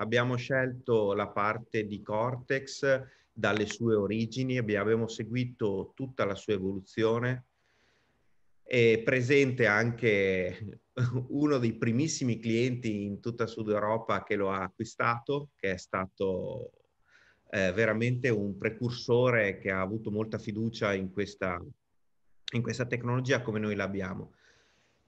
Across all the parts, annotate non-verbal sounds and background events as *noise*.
abbiamo scelto la parte di Cortex dalle sue origini, abbiamo seguito tutta la sua evoluzione. È presente anche *laughs* uno dei primissimi clienti in tutta Sud Europa che lo ha acquistato, che è stato eh, veramente un precursore che ha avuto molta fiducia in questa, in questa tecnologia come noi l'abbiamo.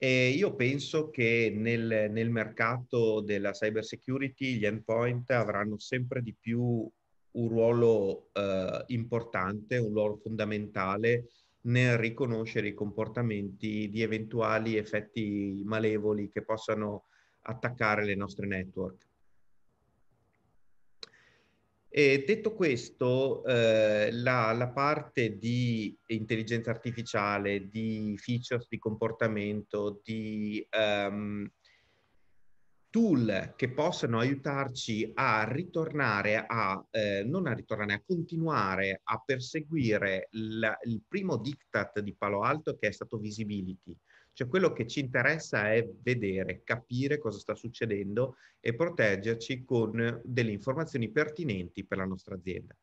E io penso che nel, nel mercato della cyber security gli endpoint avranno sempre di più un ruolo eh, importante, un ruolo fondamentale nel riconoscere i comportamenti di eventuali effetti malevoli che possano attaccare le nostre network. E detto questo, eh, la, la, parte di intelligenza artificiale, di features di comportamento, di um, tool che possano aiutarci a ritornare a, eh, non a ritornare, a continuare a perseguire la, il primo diktat di Palo Alto che è stato visibility, cioè quello che ci interessa è vedere, capire cosa sta succedendo e proteggerci con delle informazioni pertinenti per la nostra azienda.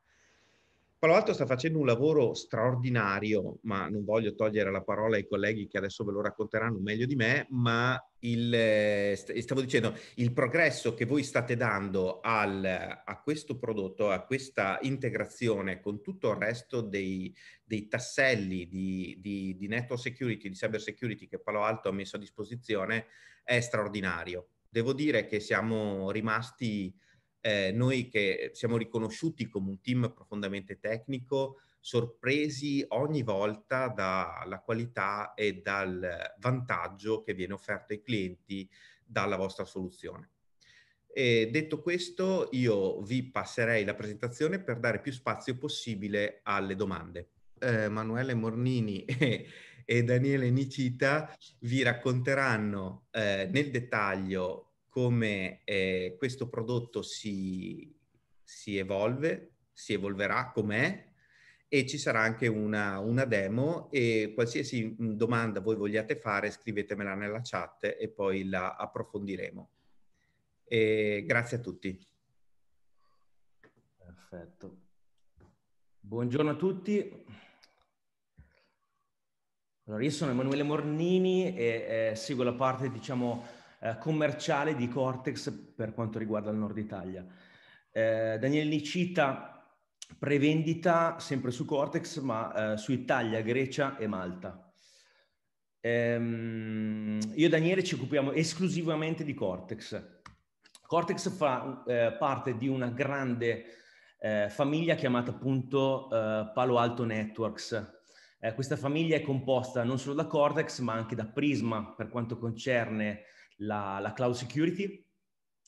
Palo Alto sta facendo un lavoro straordinario, ma non voglio togliere la parola ai colleghi che adesso ve lo racconteranno meglio di me, ma il, eh, stavo dicendo, il progresso che voi state dando al, a questo prodotto, a questa integrazione con tutto il resto dei, dei tasselli di, di, di, network security, di cyber security che Palo Alto ha messo a disposizione, è straordinario. Devo dire che siamo rimasti eh, noi che siamo riconosciuti come un team profondamente tecnico, sorpresi ogni volta dalla qualità e dal vantaggio che viene offerto ai clienti dalla vostra soluzione. E detto questo, io vi passerei la presentazione per dare più spazio possibile alle domande. Eh, Mornini *laughs* e, e Daniele Nicita vi racconteranno eh, nel dettaglio come eh, questo prodotto si, si, evolve, si evolverà com'è e ci sarà anche una, una, demo e qualsiasi mm, domanda voi vogliate fare scrivetemela nella chat e poi la approfondiremo. E grazie a tutti. Perfetto. Buongiorno a tutti. Allora, io sono Emanuele Mornini e eh, seguo la parte, diciamo, eh, commerciale di Cortex per quanto riguarda il nord Italia. Eh, Daniele cita prevendita sempre su Cortex, ma eh, su Italia, Grecia e Malta. Ehm, io e Daniele ci occupiamo esclusivamente di Cortex. Cortex fa eh, parte di una grande eh, famiglia chiamata appunto eh, Palo Alto Networks, eh, questa famiglia è composta non solo da Cortex, ma anche da Prisma per quanto concerne la, la cloud security,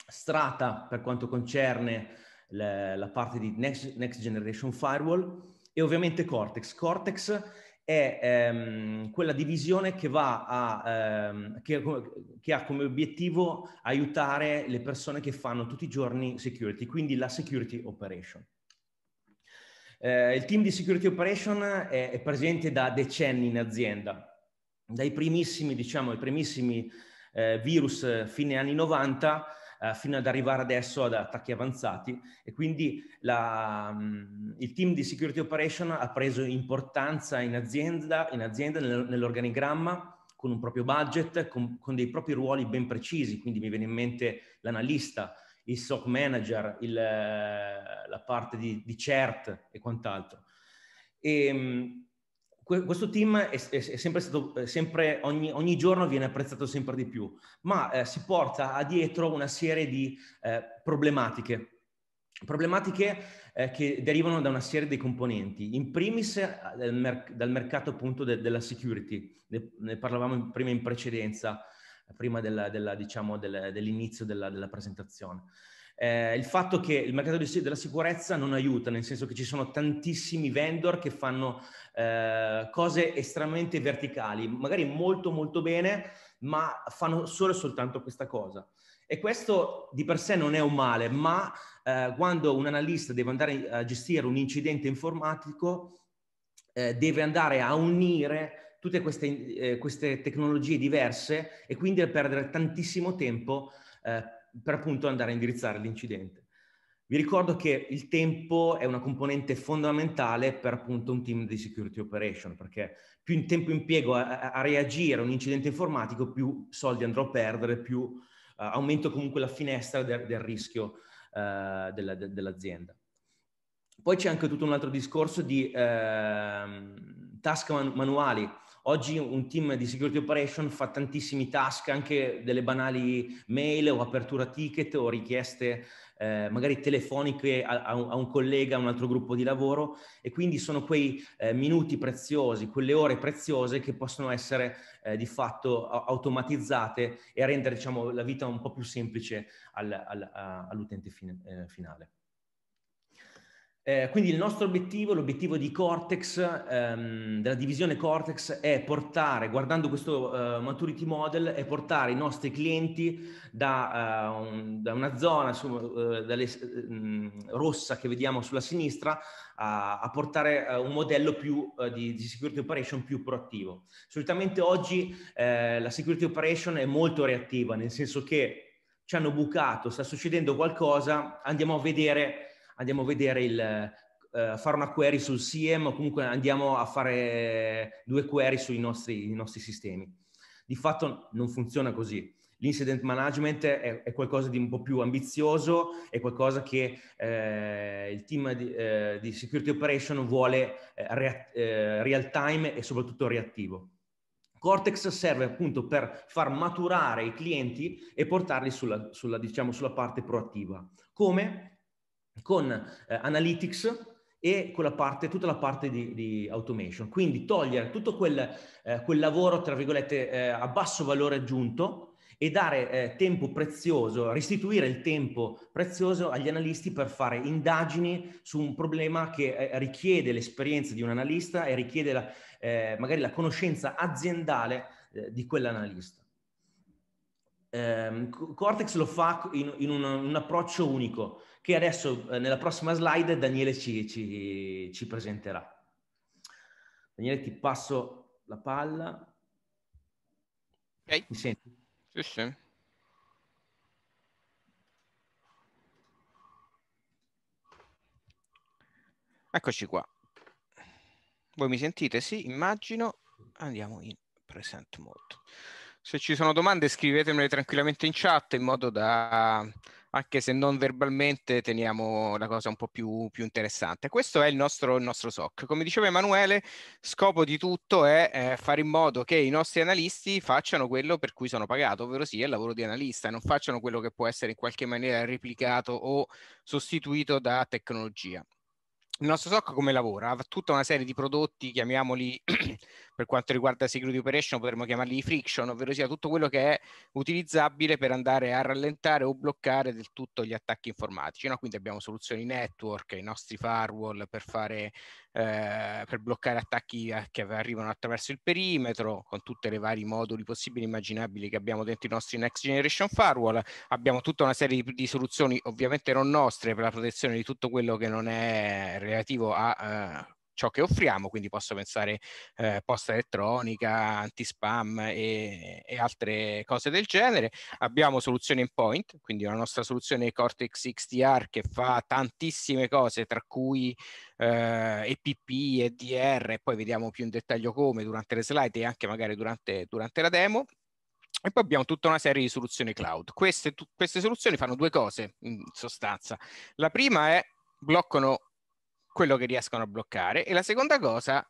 Strata per quanto concerne la, la parte di next, next, Generation Firewall e ovviamente Cortex. Cortex è ehm, quella divisione che, a, ehm, che, che ha come obiettivo aiutare le persone che fanno tutti i giorni security, quindi la security operation. Eh, il team di security operation è, è, presente da decenni in azienda, dai primissimi, diciamo, i primissimi eh, virus eh, fine anni 90 eh, fino ad arrivare adesso ad attacchi avanzati e quindi la, mm, il team di security operation ha preso importanza in azienda, in azienda nell'organigramma con un proprio budget, con, con dei propri ruoli ben precisi, quindi mi viene in mente l'analista, il SOC manager, il, eh, la parte di, di CERT e quant'altro. E, mm, questo team è, è, sempre stato, è sempre, ogni, ogni, giorno viene apprezzato sempre di più, ma eh, si porta dietro una serie di eh, problematiche. Problematiche eh, che derivano da una serie di componenti, in primis eh, dal, merc- dal mercato appunto de- della security, ne, ne parlavamo prima in precedenza, prima della, della, diciamo, della, dell'inizio della presentazione. Eh, il fatto che il mercato della sicurezza non aiuta, nel senso che ci sono tantissimi vendor che fanno eh, cose estremamente verticali, magari molto molto bene, ma fanno solo e soltanto questa cosa. E questo di per sé non è un male, ma eh, quando un analista deve andare a gestire un incidente informatico, eh, deve andare a unire tutte queste, eh, queste, tecnologie diverse e quindi perdere tantissimo tempo eh, per appunto andare a indirizzare l'incidente. Vi ricordo che il tempo è una componente fondamentale per appunto un team di security operation, perché più in tempo impiego a, a reagire a un incidente informatico, più soldi andrò a perdere, più uh, aumento comunque la finestra del, del rischio uh, della, de, dell'azienda. Poi c'è anche tutto un altro discorso di uh, task man- manuali. Oggi un team di security operation fa tantissimi task, anche delle banali mail o apertura ticket o richieste eh, magari telefoniche a, a, un collega, a un altro gruppo di lavoro e quindi sono quei eh, minuti preziosi, quelle ore preziose che possono essere eh, di fatto automatizzate e rendere diciamo, la vita un po' più semplice al, al, all'utente fin, eh, finale. Eh, quindi il nostro obiettivo, l'obiettivo di Cortex, ehm, della divisione Cortex, è portare, guardando questo eh, maturity model, è portare i nostri clienti da, eh, un, da una zona su, eh, dalle, mh, mm, rossa che vediamo sulla sinistra a, a portare eh, un modello più, eh, di, di, security operation più proattivo. Solitamente oggi la security operation è molto reattiva, nel senso che ci hanno bucato, sta succedendo qualcosa, andiamo a vedere andiamo a vedere il, Uh, fare una query sul SIEM o comunque andiamo a fare due query sui nostri, nostri sistemi. Di fatto non funziona così. L'incident management è, è, qualcosa di un po' più ambizioso, è qualcosa che eh, il team di, eh, di, security operation vuole eh, rea eh, real time e soprattutto reattivo. Cortex serve appunto per far maturare i clienti e portarli sulla, sulla, diciamo, sulla parte proattiva. Come? con eh, analytics e con la parte, tutta la parte di, di automation. Quindi togliere tutto quel, eh, quel lavoro, tra virgolette, eh, a basso valore aggiunto e dare eh, tempo prezioso, restituire il tempo prezioso agli analisti per fare indagini su un problema che eh, richiede l'esperienza di un analista e richiede la, eh, magari la conoscenza aziendale di quell'analista eh, Cortex lo fa in, in un, un, approccio unico che adesso eh, nella prossima slide Daniele ci, ci, ci, presenterà. Daniele ti passo la palla. Okay. Mi senti? Sì, sì. Eccoci qua. Voi mi sentite? Sì, immagino. Andiamo in present mode. Se ci sono domande scrivetemele tranquillamente in chat in modo da, anche se non verbalmente, teniamo la cosa un po' più, più interessante. Questo è il nostro, il nostro, SOC. Come diceva Emanuele, scopo di tutto è eh, fare in modo che i nostri analisti facciano quello per cui sono pagato, ovvero sia sì, il lavoro di analista, e non facciano quello che può essere in qualche maniera replicato o sostituito da tecnologia. Il nostro SOC come lavora? Ha tutta una serie di prodotti, chiamiamoli *clears throat* per quanto riguarda security operation potremmo chiamarli friction, ovvero sia tutto quello che è utilizzabile per andare a rallentare o bloccare del tutto gli attacchi informatici. No? Quindi abbiamo soluzioni network, i nostri firewall per, fare, eh, per bloccare attacchi che arrivano attraverso il perimetro, con tutti i vari moduli possibili e immaginabili che abbiamo dentro i nostri next generation firewall. Abbiamo tutta una serie di, di soluzioni ovviamente non nostre per la protezione di tutto quello che non è relativo a... Eh, ciò che offriamo, quindi posso pensare eh, posta elettronica, anti-spam e, e, altre cose del genere. Abbiamo soluzioni in point, quindi la nostra soluzione Cortex XDR che fa tantissime cose, tra cui eh, EPP, EDR, e poi vediamo più in dettaglio come durante le slide e anche magari durante, durante la demo. E poi abbiamo tutta una serie di soluzioni cloud. Queste, tu, queste soluzioni fanno due cose in sostanza. La prima è bloccano quello che riescono a bloccare e la seconda cosa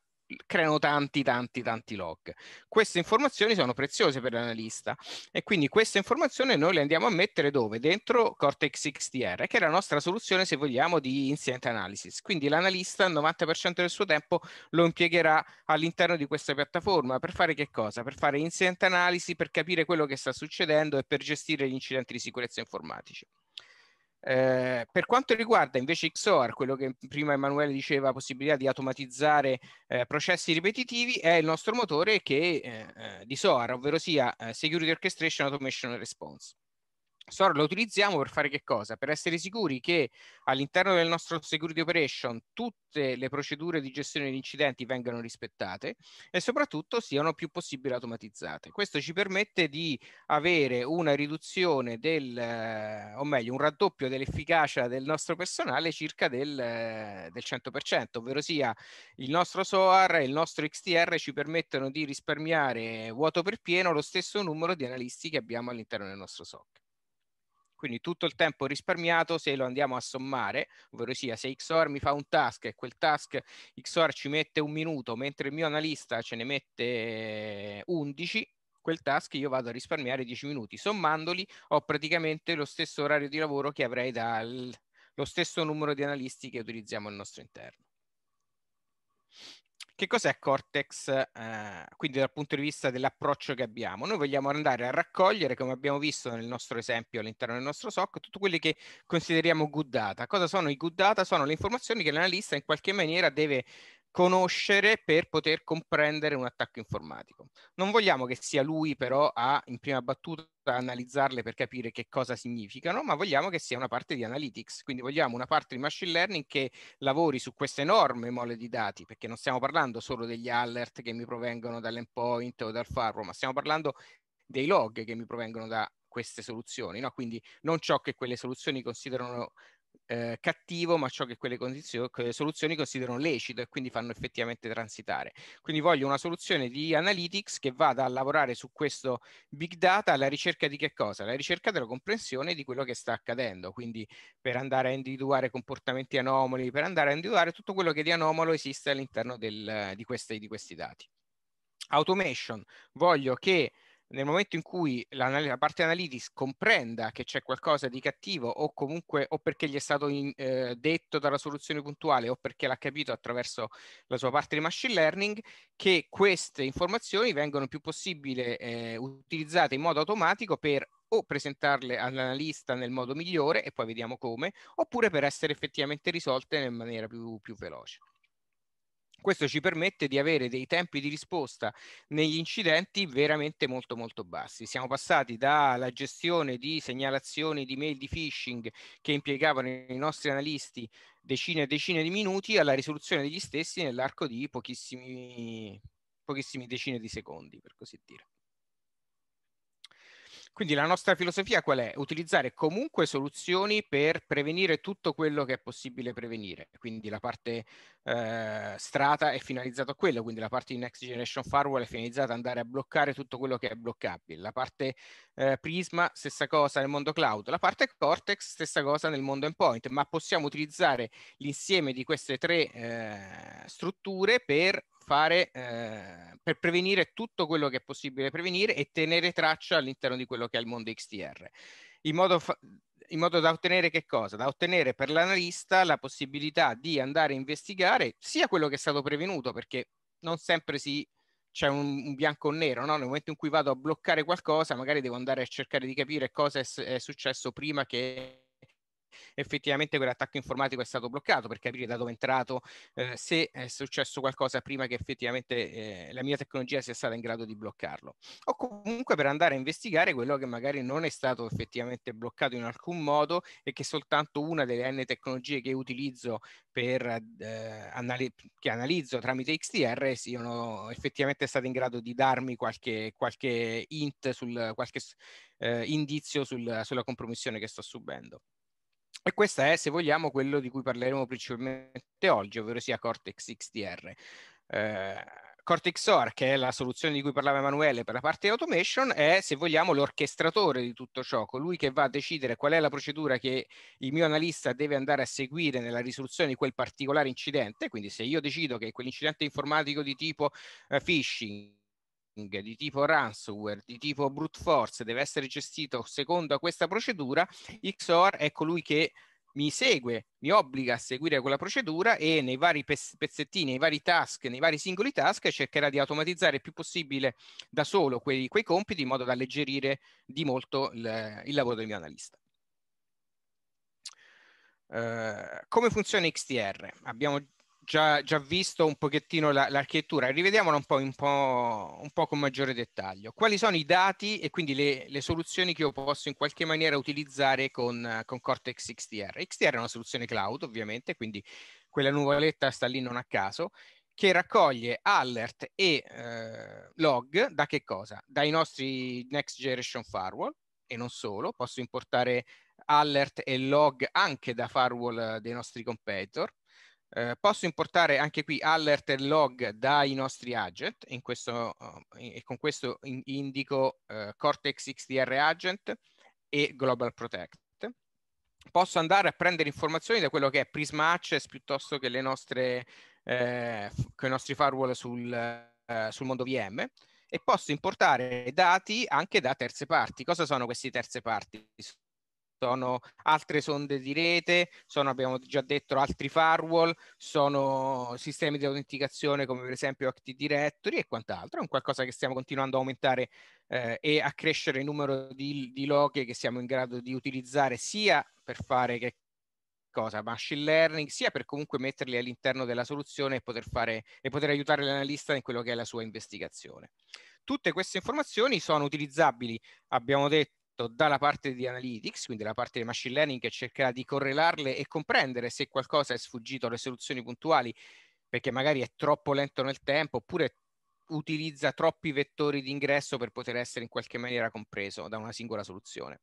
creano tanti tanti tanti log queste informazioni sono preziose per l'analista e quindi queste informazioni noi le andiamo a mettere dove? dentro Cortex XDR che è la nostra soluzione se vogliamo di incident analysis quindi l'analista il 90% del suo tempo lo impiegherà all'interno di questa piattaforma per fare che cosa? per fare incident analysis per capire quello che sta succedendo e per gestire gli incidenti di sicurezza informatici eh, per quanto riguarda invece XOR, quello che prima Emanuele diceva, possibilità di automatizzare eh, processi ripetitivi, è il nostro motore che, eh, eh di SOAR, ovvero sia eh, Security Orchestration Automation Response. SOAR lo utilizziamo per fare che cosa? Per essere sicuri che all'interno del nostro security operation tutte le procedure di gestione di incidenti vengano rispettate e soprattutto siano più possibili automatizzate. Questo ci permette di avere una riduzione del, eh, o meglio, un raddoppio dell'efficacia del nostro personale circa del, eh, del 100%, ovvero sia il nostro SOAR e il nostro XTR ci permettono di risparmiare vuoto per pieno lo stesso numero di analisti che abbiamo all'interno del nostro SOC. Quindi tutto il tempo risparmiato, se lo andiamo a sommare, ovvero sia se XOR mi fa un task e quel task XOR ci mette un minuto, mentre il mio analista ce ne mette 11, eh, quel task io vado a risparmiare 10 minuti. Sommandoli ho praticamente lo stesso orario di lavoro che avrei dallo stesso numero di analisti che utilizziamo al nostro interno. Che cos'è Cortex, eh, quindi dal punto di vista dell'approccio che abbiamo? Noi vogliamo andare a raccogliere, come abbiamo visto nel nostro esempio all'interno del nostro SOC, tutti quelli che consideriamo good data. Cosa sono i good data? Sono le informazioni che l'analista in qualche maniera deve conoscere per poter comprendere un attacco informatico. Non vogliamo che sia lui però a, in prima battuta, analizzarle per capire che cosa significano, ma vogliamo che sia una parte di analytics, quindi vogliamo una parte di machine learning che lavori su questa enorme mole di dati, perché non stiamo parlando solo degli alert che mi provengono dall'endpoint o dal firewall, ma stiamo parlando dei log che mi provengono da queste soluzioni, no? quindi non ciò che quelle soluzioni considerano eh, cattivo, ma ciò che quelle, condizioni, quelle, soluzioni considerano lecito e quindi fanno effettivamente transitare. Quindi voglio una soluzione di analytics che vada a lavorare su questo big data alla ricerca di che cosa? Alla ricerca della comprensione di quello che sta accadendo, quindi per andare a individuare comportamenti anomali, per andare a individuare tutto quello che di anomalo esiste all'interno di, di questi dati. Automation, voglio che nel momento in cui la parte analytics comprenda che c'è qualcosa di cattivo o comunque o perché gli è stato in, eh, detto dalla soluzione puntuale o perché l'ha capito attraverso la sua parte di machine learning, che queste informazioni vengono più possibile eh, utilizzate in modo automatico per o presentarle all'analista nel modo migliore e poi vediamo come, oppure per essere effettivamente risolte in maniera più, più veloce. Questo ci permette di avere dei tempi di risposta negli incidenti veramente molto molto bassi. Siamo passati dalla gestione di segnalazioni di mail di phishing che impiegavano i nostri analisti decine e decine di minuti alla risoluzione degli stessi nell'arco di pochissimi, pochissimi decine di secondi, per così dire. Quindi la nostra filosofia qual è? Utilizzare comunque soluzioni per prevenire tutto quello che è possibile prevenire. Quindi la parte eh, strata è finalizzata a quello, quindi la parte di Next Generation Firewall è finalizzata ad andare a bloccare tutto quello che è bloccabile. La parte eh, Prisma, stessa cosa nel mondo cloud. La parte Cortex, stessa cosa nel mondo endpoint. Ma possiamo utilizzare l'insieme di queste tre eh, strutture per fare eh, per prevenire tutto quello che è possibile prevenire e tenere traccia all'interno di quello che è il mondo XTR. In modo, fa- in modo da ottenere che cosa? Da ottenere per l'analista la possibilità di andare a investigare sia quello che è stato prevenuto, perché non sempre si c'è un, un, bianco o nero, no? nel momento in cui vado a bloccare qualcosa, magari devo andare a cercare di capire cosa è, è successo prima che effettivamente quell'attacco informatico è stato bloccato per capire da dove è entrato, eh, se è successo qualcosa prima che effettivamente eh, la mia tecnologia sia stata in grado di bloccarlo. O comunque per andare a investigare quello che magari non è stato effettivamente bloccato in alcun modo e che soltanto una delle N tecnologie che utilizzo per, eh, anali- che analizzo tramite XDR siano effettivamente state in grado di darmi qualche, qualche int, sul, qualche eh, indizio sul, sulla compromissione che sto subendo. E questa è, se vogliamo, quello di cui parleremo principalmente oggi, ovvero sia Cortex XDR. Eh, Cortex OR, che è la soluzione di cui parlava Emanuele per la parte automation, è, se vogliamo, l'orchestratore di tutto ciò, colui che va a decidere qual è la procedura che il mio analista deve andare a seguire nella risoluzione di quel particolare incidente. Quindi se io decido che quell'incidente informatico di tipo eh, phishing di tipo ransomware, di tipo brute force, deve essere gestito secondo questa procedura, XOR è colui che mi segue, mi obbliga a seguire quella procedura e nei vari pezzettini, nei vari task, nei vari singoli task cercherà di automatizzare il più possibile da solo quei, quei compiti in modo da alleggerire di molto il, il lavoro del mio analista. Uh, come funziona XTR? Abbiamo già, già visto un pochettino la, l'architettura, rivediamola un po', in, po', un po' con maggiore dettaglio. Quali sono i dati e quindi le, le soluzioni che io posso in qualche maniera utilizzare con, con Cortex XDR? XDR è una soluzione cloud, ovviamente, quindi quella nuvoletta sta lì non a caso, che raccoglie alert e eh, log da che cosa? Dai nostri Next Generation Firewall e non solo, posso importare alert e log anche da firewall eh, dei nostri competitor eh, posso importare anche qui alert e log dai nostri agent in questo, in, oh, e con questo in, indico eh, Cortex XDR agent e Global Protect. Posso andare a prendere informazioni da quello che è Prisma Access piuttosto che, nostre, eh, che i nostri firewall sul, eh, sul mondo VM e posso importare dati anche da terze parti. Cosa sono queste terze parti? sono altre sonde di rete, sono, abbiamo già detto, altri firewall, sono sistemi di autenticazione come per esempio Active Directory e quant'altro. È un qualcosa che stiamo continuando a aumentare eh, e a crescere il numero di, di loghe che siamo in grado di utilizzare sia per fare che cosa? Machine learning, sia per comunque metterli all'interno della soluzione e poter, fare, e poter aiutare l'analista in quello che è la sua investigazione. Tutte queste informazioni sono utilizzabili, abbiamo detto, fatto dalla parte di analytics, quindi la parte di machine learning che cercherà di correlarle e comprendere se qualcosa è sfuggito alle soluzioni puntuali perché magari è troppo lento nel tempo oppure utilizza troppi vettori di ingresso per poter essere in qualche maniera compreso da una singola soluzione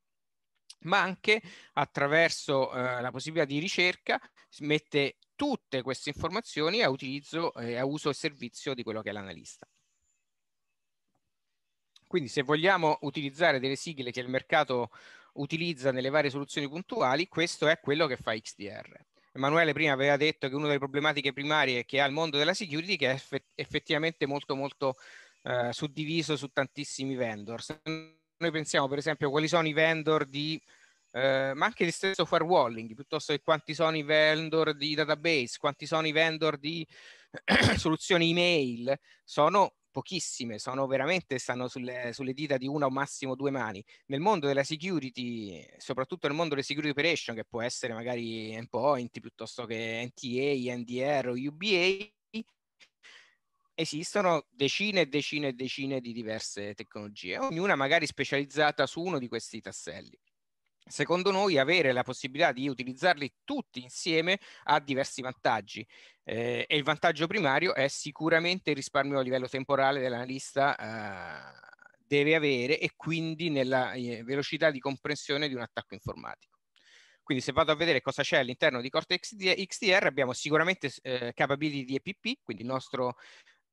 ma anche attraverso eh, la possibilità di ricerca si mette tutte queste informazioni a utilizzo e eh, a uso e servizio di quello che è l'analista. Quindi se vogliamo utilizzare delle sigle che il mercato utilizza nelle varie soluzioni puntuali, questo è quello che fa XDR. Emanuele prima aveva detto che una delle problematiche primarie che ha il mondo della security che è effettivamente molto molto eh, suddiviso su tantissimi vendor. Se noi pensiamo per esempio quali sono i vendor di eh, ma anche di stesso firewalling, piuttosto che quanti sono i vendor di database, quanti sono i vendor di *clears throat* soluzioni email, sono pochissime, sono veramente, stanno sulle, sulle, dita di una o massimo due mani. Nel mondo della security, soprattutto nel mondo delle security operation, che può essere magari endpoint piuttosto che NTA, NDR o UBA, esistono decine e decine e decine di diverse tecnologie, ognuna magari specializzata su uno di questi tasselli secondo noi avere la possibilità di utilizzarli tutti insieme ha diversi vantaggi eh, e il vantaggio primario è sicuramente il risparmio a livello temporale dell'analista eh, deve avere e quindi nella eh, velocità di comprensione di un attacco informatico. Quindi se vado a vedere cosa c'è all'interno di Cortex XDR abbiamo sicuramente eh, capability di EPP, quindi il nostro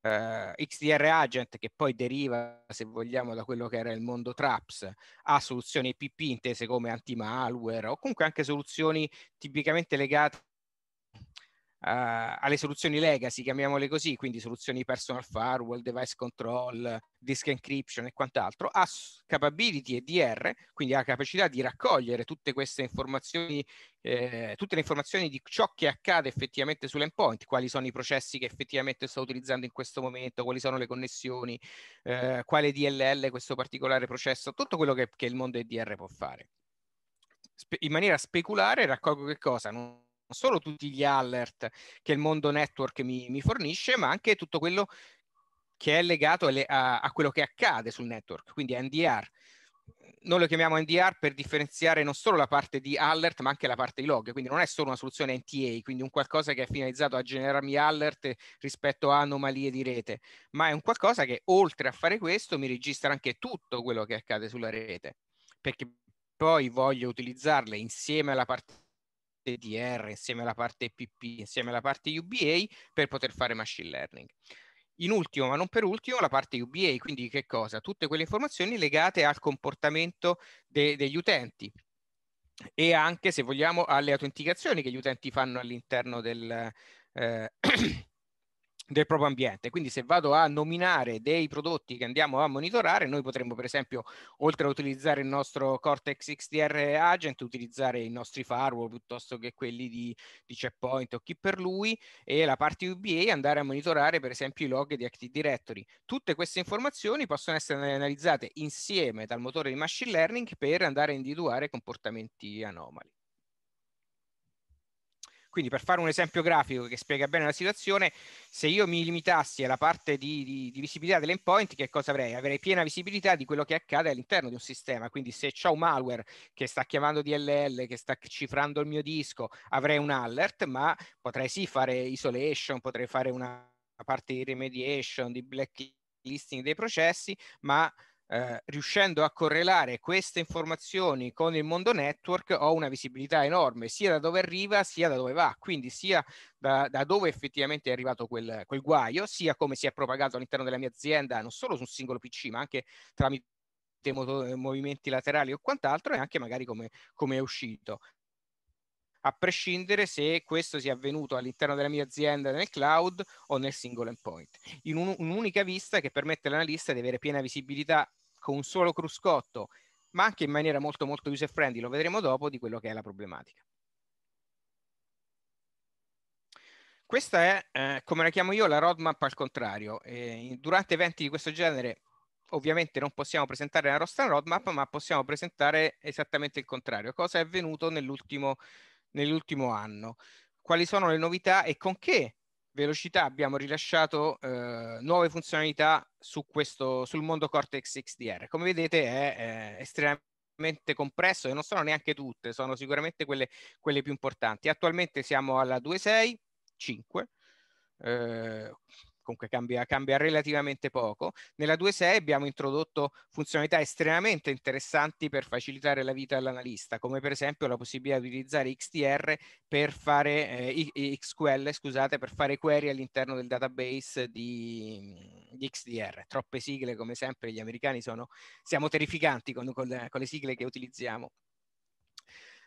eh, XDR Agent, che poi deriva, se vogliamo, da quello che era il mondo Traps, ha soluzioni PP intese come anti-malware o comunque anche soluzioni tipicamente legate eh, alle soluzioni legacy, chiamiamole così, quindi soluzioni personal firewall, device control, disk encryption e quant'altro, ha capability EDR, quindi ha la capacità di raccogliere tutte queste informazioni, eh, tutte le informazioni di ciò che accade effettivamente sull'endpoint, quali sono i processi che effettivamente sto utilizzando in questo momento, quali sono le connessioni, eh, quale DLL questo particolare processo, tutto quello che, che il mondo EDR può fare. in maniera speculare raccolgo che cosa? Non solo tutti gli alert che il mondo network mi, mi fornisce, ma anche tutto quello che è legato alle, a, a, quello che accade sul network, quindi NDR. Noi lo chiamiamo NDR per differenziare non solo la parte di alert, ma anche la parte di log, quindi non è solo una soluzione NTA, quindi un qualcosa che è finalizzato a generarmi alert rispetto a anomalie di rete, ma è un qualcosa che oltre a fare questo mi registra anche tutto quello che accade sulla rete, perché poi voglio utilizzarle insieme alla parte DR, insieme alla parte PP, insieme alla parte UBA per poter fare machine learning. In ultimo, ma non per ultimo, la parte UBA, quindi che cosa? Tutte quelle informazioni legate al comportamento de degli utenti e anche, se vogliamo, alle autenticazioni che gli utenti fanno all'interno del, eh, *clears throat* del proprio ambiente. Quindi se vado a nominare dei prodotti che andiamo a monitorare, noi potremmo per esempio, oltre a utilizzare il nostro Cortex XDR Agent, utilizzare i nostri firewall piuttosto che quelli di, di checkpoint o chi per lui e la parte UBA andare a monitorare per esempio i log di Active Directory. Tutte queste informazioni possono essere analizzate insieme dal motore di machine learning per andare a individuare comportamenti anomali. Quindi per fare un esempio grafico che spiega bene la situazione, se io mi limitassi alla parte di, di, di visibilità dell'endpoint, che cosa avrei? Avrei piena visibilità di quello che accade all'interno di un sistema. Quindi se c'è un malware che sta chiamando DLL, che sta cifrando il mio disco, avrei un alert, ma potrei sì fare isolation, potrei fare una parte di remediation, di blacklisting dei processi, ma eh, riuscendo a correlare queste informazioni con il mondo network ho una visibilità enorme sia da dove arriva sia da dove va, quindi sia da, da dove effettivamente è arrivato quel, quel guaio, sia come si è propagato all'interno della mia azienda, non solo su un singolo PC, ma anche tramite movimenti laterali o quant'altro e anche magari come, come è uscito a prescindere se questo sia avvenuto all'interno della mia azienda nel cloud o nel single endpoint, in un, un'unica vista che permette all'analista di avere piena visibilità con un solo cruscotto, ma anche in maniera molto molto user friendly, lo vedremo dopo, di quello che è la problematica. Questa è, eh, come la chiamo io, la roadmap al contrario. Eh, durante eventi di questo genere ovviamente non possiamo presentare la nostra roadmap, ma possiamo presentare esattamente il contrario, cosa è avvenuto nell'ultimo nell'ultimo anno, quali sono le novità e con che velocità abbiamo rilasciato eh, nuove funzionalità su questo, sul mondo Cortex XDR. Come vedete è, è estremamente compresso e non sono neanche tutte, sono sicuramente quelle, quelle più importanti. Attualmente siamo alla 2.6.5. eh, comunque cambia, cambia relativamente poco. Nella 2.6 abbiamo introdotto funzionalità estremamente interessanti per facilitare la vita all'analista, come per esempio la possibilità di utilizzare XDR per fare eh, XQL, scusate, per fare query all'interno del database di, di, XDR. Troppe sigle, come sempre, gli americani sono siamo terrificanti con, con, con le sigle che utilizziamo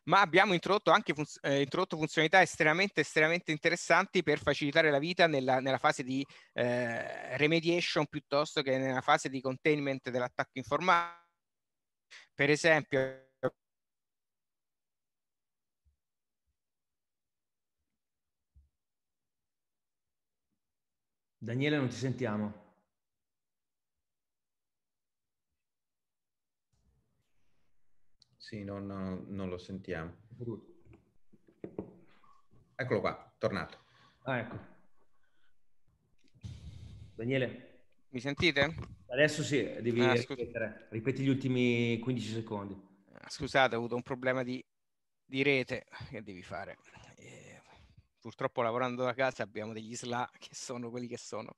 ma abbiamo introdotto anche funz eh, introdotto funzionalità estremamente, estremamente interessanti per facilitare la vita nella, nella fase di eh, remediation piuttosto che nella fase di containment dell'attacco informatico. Per esempio, Daniele, non ti sentiamo. Sì, non, non lo sentiamo. Eccolo qua, tornato. Ah, ecco. Daniele. Mi sentite? Adesso sì, devi ah, ripetere. Ripeti gli ultimi 15 secondi. Ah, scusate, ho avuto un problema di, di rete. Che devi fare? E, eh, purtroppo lavorando da casa abbiamo degli SLA che sono quelli che sono.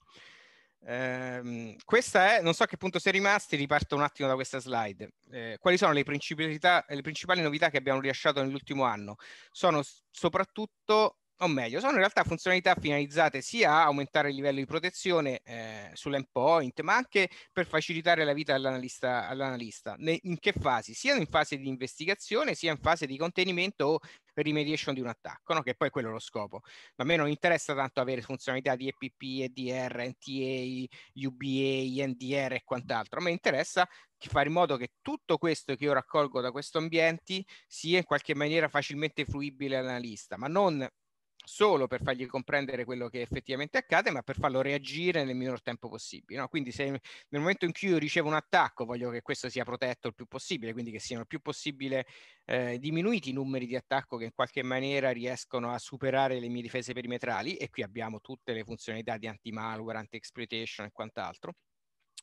Eh, questa è, non so a che punto sei rimasti, riparto un attimo da questa slide. Eh, quali sono le, le, principali novità che abbiamo rilasciato nell'ultimo anno? Sono soprattutto o meglio, sono in realtà funzionalità finalizzate sia a aumentare il livello di protezione eh, sull'endpoint, ma anche per facilitare la vita all'analista, all'analista. Ne, in che fasi? Sia in fase di investigazione, sia in fase di contenimento o remediation di un attacco, no? che poi quello è lo scopo. Ma a me non interessa tanto avere funzionalità di EPP, EDR, NTA, UBA, NDR e quant'altro, a me interessa fare in modo che tutto questo che io raccolgo da questo ambiente sia in qualche maniera facilmente fruibile all'analista, ma non solo per fargli comprendere quello che effettivamente accade, ma per farlo reagire nel minor tempo possibile. No? Quindi se nel momento in cui io ricevo un attacco voglio che questo sia protetto il più possibile, quindi che siano il più possibile eh, diminuiti i numeri di attacco che in qualche maniera riescono a superare le mie difese perimetrali e qui abbiamo tutte le funzionalità di anti-malware, anti-exploitation e quant'altro.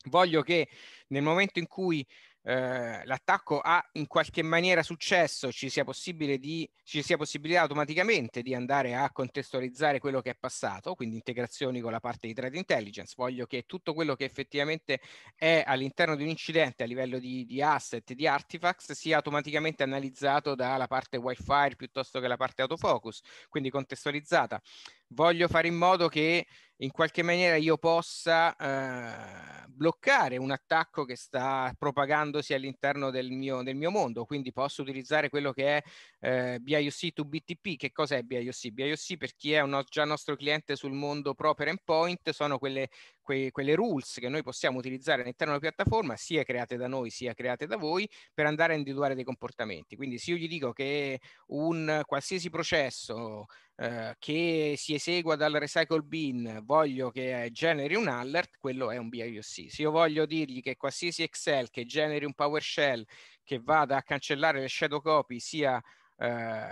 Voglio che nel momento in cui eh, l'attacco ha in qualche maniera successo, ci sia, possibile di, ci sia possibilità automaticamente di andare a contestualizzare quello che è passato, quindi integrazioni con la parte di threat intelligence. Voglio che tutto quello che effettivamente è all'interno di un incidente a livello di, di asset, di artifacts, sia automaticamente analizzato dalla parte wifi piuttosto che la parte autofocus, quindi contestualizzata voglio fare in modo che in qualche maniera io possa eh, bloccare un attacco che sta propagandosi all'interno del mio, del mio mondo, quindi posso utilizzare quello che è eh, BIOC to BTP. Che cos'è BIOC? BIOC per chi è uno, già nostro cliente sul mondo proper endpoint sono quelle, que- quelle rules che noi possiamo utilizzare all'interno della piattaforma, sia create da noi sia create da voi, per andare a individuare dei comportamenti. Quindi se io gli dico che un qualsiasi processo eh, che si esegua dal recycle bin voglio che generi un alert, quello è un BIOC. Se io voglio dirgli che qualsiasi Excel che generi un PowerShell che vada a cancellare le shadow copy sia eh,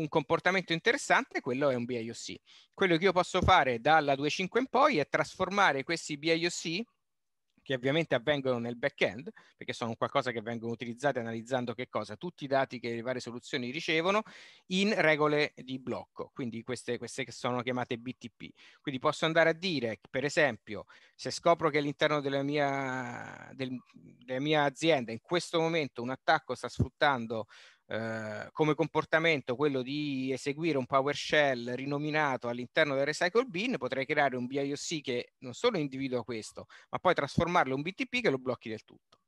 un comportamento interessante, quello è un BIOC. Quello che io posso fare dalla 2.5 in poi è trasformare questi BIOC che ovviamente avvengono nel back-end, perché sono qualcosa che vengono utilizzate analizzando che cosa? Tutti i dati che le varie soluzioni ricevono in regole di blocco, quindi queste, queste che sono chiamate BTP. Quindi posso andare a dire, per esempio, se scopro che all'interno della mia, del, della mia azienda in questo momento un attacco sta sfruttando eh, come comportamento quello di eseguire un PowerShell rinominato all'interno del recycle bin, potrei creare un BIOC che non solo individua questo, ma poi trasformarlo in un BTP che lo blocchi del tutto.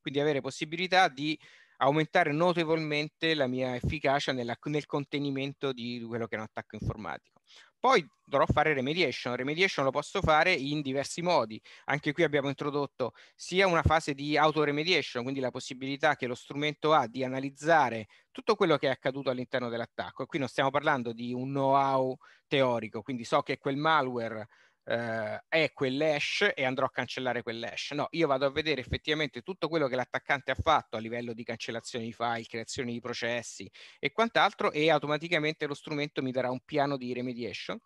Quindi avere possibilità di aumentare notevolmente la mia efficacia nella, nel contenimento di quello che è un attacco informatico. Poi dovrò fare remediation. Remediation lo posso fare in diversi modi. Anche qui abbiamo introdotto sia una fase di auto-remediation, quindi la possibilità che lo strumento ha di analizzare tutto quello che è accaduto all'interno dell'attacco. E qui non stiamo parlando di un know-how teorico, quindi so che quel malware eh, è quell'hash e andrò a cancellare quell'hash. No, io vado a vedere effettivamente tutto quello che l'attaccante ha fatto a livello di cancellazione di file, creazione di processi e quant'altro e automaticamente lo strumento mi darà un piano di remediation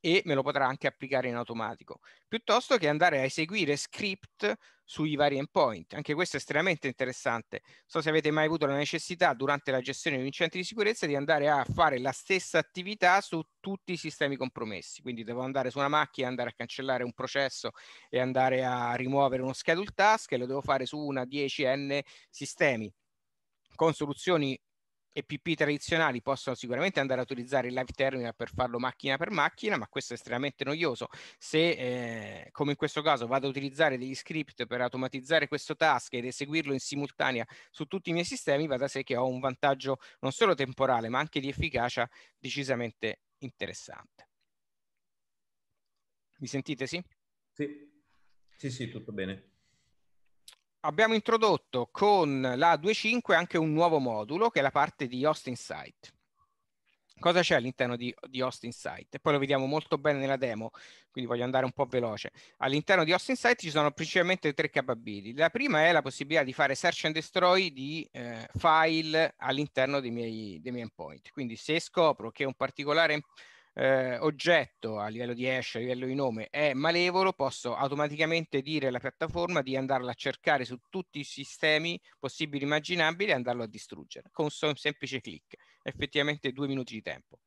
e me lo potrà anche applicare in automatico, piuttosto che andare a eseguire script sui vari endpoint. Anche questo è estremamente interessante. Non So se avete mai avuto la necessità durante la gestione di un centro di sicurezza di andare a fare la stessa attività su tutti i sistemi compromessi. Quindi devo andare su una macchina, andare a cancellare un processo e andare a rimuovere uno schedule task e lo devo fare su una 10n sistemi con soluzioni e PP tradizionali possono sicuramente andare a utilizzare il live terminal per farlo macchina per macchina, ma questo è estremamente noioso. Se, eh, come in questo caso, vado ad utilizzare degli script per automatizzare questo task ed eseguirlo in simultanea su tutti i miei sistemi, va da sé che ho un vantaggio non solo temporale, ma anche di efficacia decisamente interessante. Mi sentite, sì? Sì, sì, sì, tutto bene abbiamo introdotto con la 2.5 anche un nuovo modulo che è la parte di host insight. Cosa c'è all'interno di, di host insight? E poi lo vediamo molto bene nella demo, quindi voglio andare un po' veloce. All'interno di host insight ci sono principalmente tre capability. La prima è la possibilità di fare search and destroy di eh, file all'interno dei miei, dei miei endpoint. Quindi se scopro che un particolare eh, oggetto a livello di hash, a livello di nome è malevolo, posso automaticamente dire alla piattaforma di andarla a cercare su tutti i sistemi possibili e immaginabili e andarlo a distruggere con un semplice clic, effettivamente due minuti di tempo.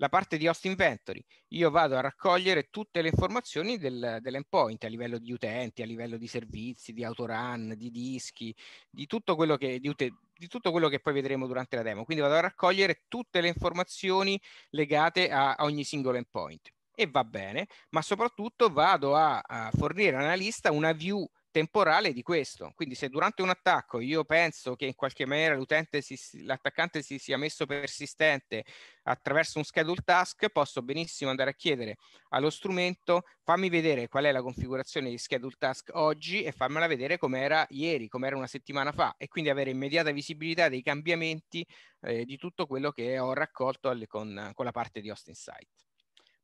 La parte di host inventory, io vado a raccogliere tutte le informazioni del, dell'endpoint a livello di utenti, a livello di servizi, di autorun, di dischi, di tutto quello che, di, di tutto quello che poi vedremo durante la demo. Quindi vado a raccogliere tutte le informazioni legate a, a ogni singolo endpoint. E va bene, ma soprattutto vado a, a fornire all'analista una view temporale di questo. Quindi se durante un attacco io penso che in qualche maniera l'utente si, l'attaccante si sia messo persistente attraverso un schedule task, posso benissimo andare a chiedere allo strumento fammi vedere qual è la configurazione di schedule task oggi e fammela vedere com'era ieri, com'era una settimana fa e quindi avere immediata visibilità dei cambiamenti eh, di tutto quello che ho raccolto alle, con, con la parte di Host Insight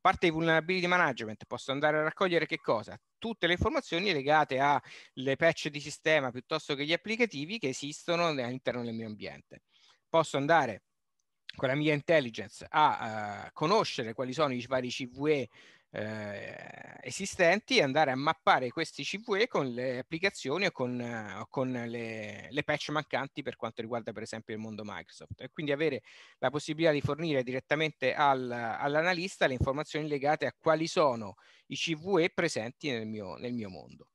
parte di vulnerability management posso andare a raccogliere che cosa? Tutte le informazioni legate alle patch di sistema piuttosto che gli applicativi che esistono all'interno del mio ambiente. Posso andare con la mia intelligence a uh, conoscere quali sono i vari CVE eh, esistenti e andare a mappare questi CVE con le applicazioni o con, uh, con le, le, patch mancanti per quanto riguarda per esempio il mondo Microsoft e quindi avere la possibilità di fornire direttamente al, all'analista le informazioni legate a quali sono i CVE presenti nel mio, nel mio mondo.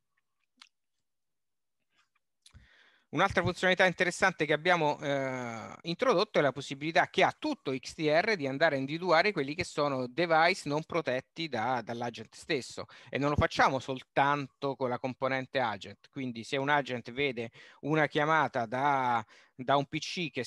Un'altra funzionalità interessante che abbiamo eh, introdotto è la possibilità che ha tutto XDR di andare a individuare quelli che sono device non protetti da, dall'agent stesso e non lo facciamo soltanto con la componente agent, quindi se un agent vede una chiamata da, da un PC che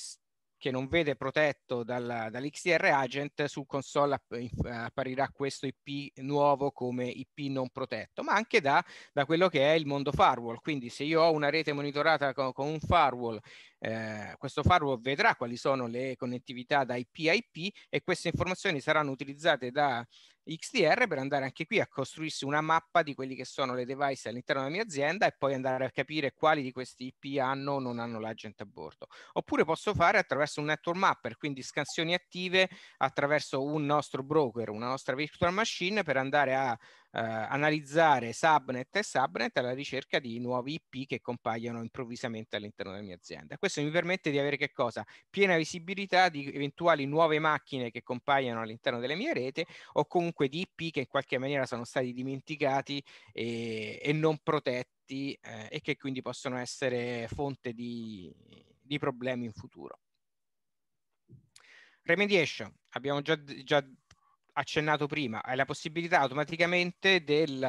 che non vede protetto dalla, dall'XDR agent, su console apparirà questo IP nuovo come IP non protetto, ma anche da, da, quello che è il mondo firewall. Quindi se io ho una rete monitorata con, con un firewall, eh, questo firewall vedrà quali sono le connettività da IP a IP e queste informazioni saranno utilizzate da XDR per andare anche qui a costruirsi una mappa di quelli che sono le device all'interno della mia azienda e poi andare a capire quali di questi IP hanno o non hanno l'agent a bordo. Oppure posso fare attraverso un network mapper, quindi scansioni attive attraverso un nostro broker, una nostra virtual machine per andare a eh, analizzare subnet e subnet alla ricerca di nuovi IP che compaiono improvvisamente all'interno della mia azienda. Questo mi permette di avere che cosa? Piena visibilità di eventuali nuove macchine che compaiono all'interno della mia rete o comunque di IP che in qualche maniera sono stati dimenticati e, e non protetti eh, e che quindi possono essere fonte di, di problemi in futuro. Remediation, abbiamo già, già accennato prima, hai la possibilità automaticamente del,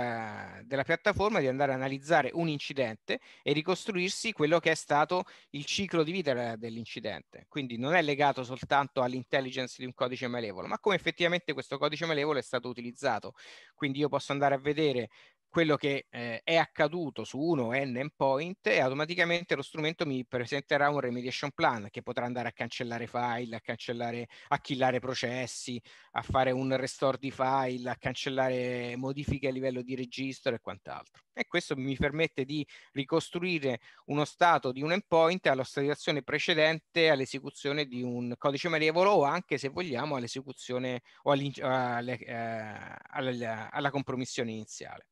della piattaforma di andare a analizzare un incidente e ricostruirsi quello che è stato il ciclo di vita eh, dell'incidente. Quindi non è legato soltanto all'intelligence di un codice malevolo, ma come effettivamente questo codice malevolo è stato utilizzato. Quindi io posso andare a vedere quello che eh, è accaduto su uno n endpoint e automaticamente lo strumento mi presenterà un remediation plan che potrà andare a cancellare file, a cancellare, a killare processi, a fare un restore di file, a cancellare modifiche a livello di registro e quant'altro. E questo mi permette di ricostruire uno stato di un endpoint alla situazione precedente all'esecuzione di un codice malevolo o anche se vogliamo all'esecuzione o all all eh, alla, alla compromissione iniziale.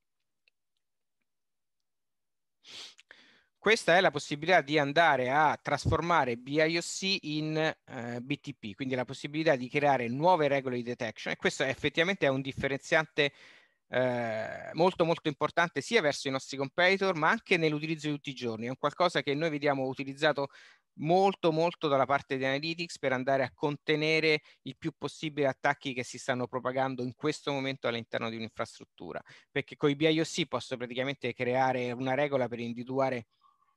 Questa è la possibilità di andare a trasformare BIOC in eh, BTP, quindi la possibilità di creare nuove regole di detection e questo è effettivamente è un differenziante eh, molto molto importante sia verso i nostri competitor ma anche nell'utilizzo di tutti i giorni, è un qualcosa che noi vediamo utilizzato molto molto dalla parte di analytics per andare a contenere il più possibile attacchi che si stanno propagando in questo momento all'interno di un'infrastruttura perché con i BIOC posso praticamente creare una regola per individuare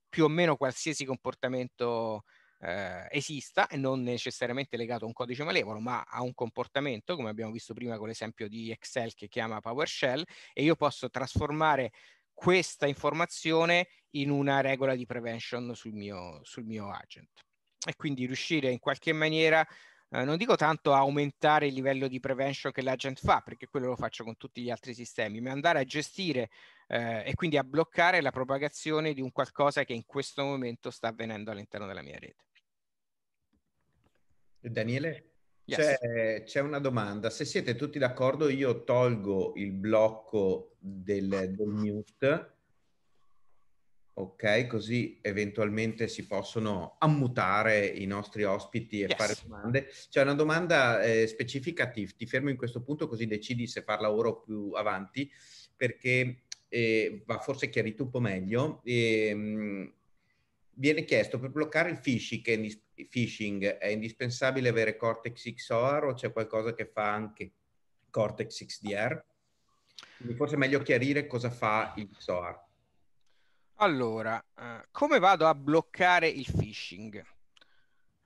più o meno qualsiasi comportamento eh, esista e non necessariamente legato a un codice malevolo ma a un comportamento come abbiamo visto prima con l'esempio di Excel che chiama PowerShell e io posso trasformare questa informazione in una regola di prevention sul mio, sul mio agent. E quindi riuscire in qualche maniera, eh, non dico tanto a aumentare il livello di prevention che l'agent fa, perché quello lo faccio con tutti gli altri sistemi, ma andare a gestire eh, e quindi a bloccare la propagazione di un qualcosa che in questo momento sta avvenendo all'interno della mia rete. Daniele? Yes. C'è, c'è, una domanda. Se siete tutti d'accordo, io tolgo il blocco del, del mute. Ok, così eventualmente si possono ammutare i nostri ospiti e yes. fare domande. C'è una domanda eh, specifica, Tiff. ti, fermo in questo punto così decidi se farla ora o più avanti, perché eh, va forse chiarito un po' meglio. E, ehm, mh, Viene chiesto per bloccare il phishing è, indis- phishing, è indispensabile avere Cortex XOR o c'è qualcosa che fa anche Cortex XDR? Quindi forse è meglio chiarire cosa fa il XOR. Allora, eh, come vado a bloccare il phishing?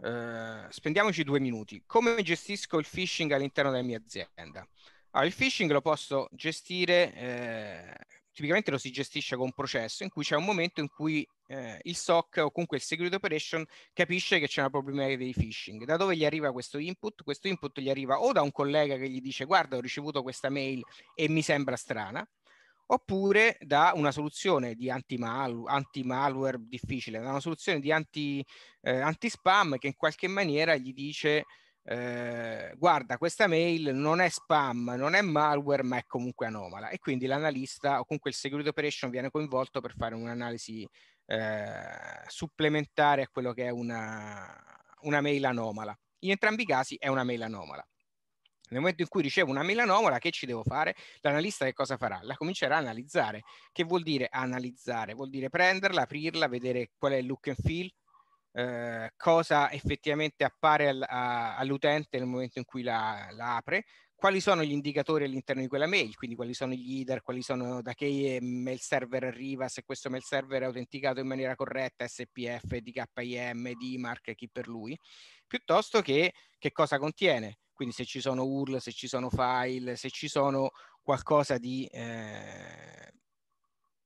Eh, spendiamoci due minuti. Come gestisco il phishing all'interno della mia azienda? Allora, ah, il phishing lo posso gestire eh, tipicamente lo si gestisce con un processo in cui c'è un momento in cui eh, il SOC o comunque il Security Operation capisce che c'è una problematica dei phishing. Da dove gli arriva questo input? Questo input gli arriva o da un collega che gli dice guarda ho ricevuto questa mail e mi sembra strana, oppure da una soluzione di anti-malware, anti-malware difficile, da una soluzione di anti, eh, anti-spam che in qualche maniera gli dice Ehm, guarda questa mail non è spam, non è malware ma è comunque anomala e quindi l'analista o comunque il security operation viene coinvolto per fare un'analisi eh, supplementare a quello che è una, una mail anomala. In entrambi i casi è una mail anomala. Nel momento in cui ricevo una mail anomala, che ci devo fare? L'analista che cosa farà? La comincerà a analizzare. Che vuol dire analizzare? Vuol dire prenderla, aprirla, vedere qual è il look and feel, eh, cosa effettivamente appare al, a, all'utente nel momento in cui la, la, apre, quali sono gli indicatori all'interno di quella mail, quindi quali sono gli leader, quali sono da che mail server arriva, se questo mail server è autenticato in maniera corretta, SPF, DKIM, DMARC, chi per lui, piuttosto che che cosa contiene, quindi se ci sono URL, se ci sono file, se ci sono qualcosa di, eh,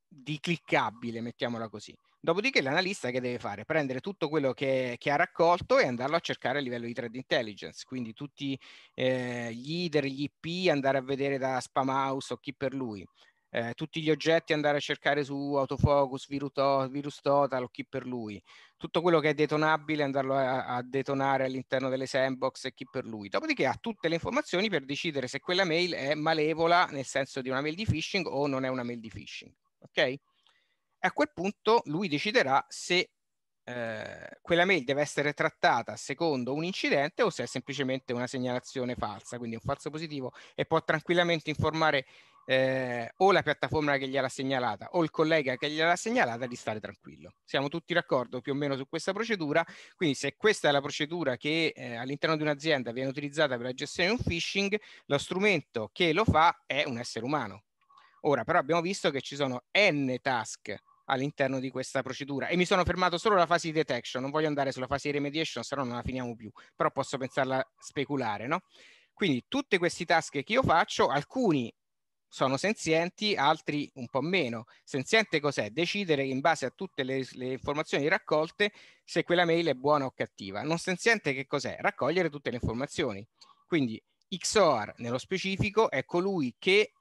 di cliccabile, mettiamola così. Dopodiché l'analista che deve fare? Prendere tutto quello che, che, ha raccolto e andarlo a cercare a livello di thread intelligence, quindi tutti eh, gli IDER, gli IP, andare a vedere da spam Spamhouse o chi per lui, eh, tutti gli oggetti andare a cercare su Autofocus, Viruto, Virus Total o chi per lui, tutto quello che è detonabile andarlo a, a detonare all'interno delle sandbox e chi per lui. Dopodiché ha tutte le informazioni per decidere se quella mail è malevola nel senso di una mail di phishing o non è una mail di phishing. Ok? a quel punto lui deciderà se eh, quella mail deve essere trattata secondo un incidente o se è semplicemente una segnalazione falsa, quindi un falso positivo, e può tranquillamente informare eh, o la piattaforma che gliel'ha segnalata o il collega che gliel'ha segnalata di stare tranquillo. Siamo tutti d'accordo più o meno su questa procedura, quindi se questa è la procedura che eh, all'interno di un'azienda viene utilizzata per la gestione di un phishing, lo strumento che lo fa è un essere umano. Ora però abbiamo visto che ci sono n task all'interno di questa procedura e mi sono fermato solo alla fase di detection, non voglio andare sulla fase di remediation, se no non la finiamo più, però posso pensarla speculare, no? Quindi tutte queste task che io faccio, alcuni sono senzienti, altri un po' meno. Senziente cos'è? Decidere in base a tutte le, le, informazioni raccolte se quella mail è buona o cattiva. Non senziente che cos'è? Raccogliere tutte le informazioni. Quindi XOR nello specifico è colui che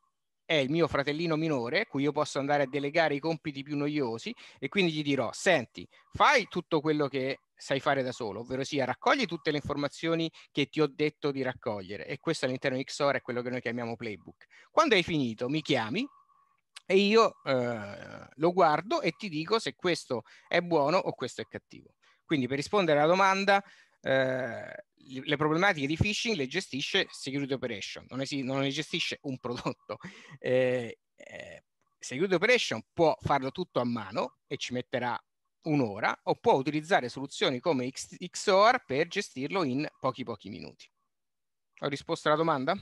è il mio fratellino minore, cui io posso andare a delegare i compiti più noiosi e quindi gli dirò, senti, fai tutto quello che sai fare da solo, ovvero sia raccogli tutte le informazioni che ti ho detto di raccogliere e questo all'interno di XOR è quello che noi chiamiamo playbook. Quando hai finito mi chiami e io eh, lo guardo e ti dico se questo è buono o questo è cattivo. Quindi per rispondere alla domanda, eh, le problematiche di phishing le gestisce Security Operation, non, es- non le gestisce un prodotto. *laughs* Eh, eh, Security Operation può farlo tutto a mano e ci metterà un'ora o può utilizzare soluzioni come X- XOR per gestirlo in pochi pochi minuti. Ho risposto alla domanda?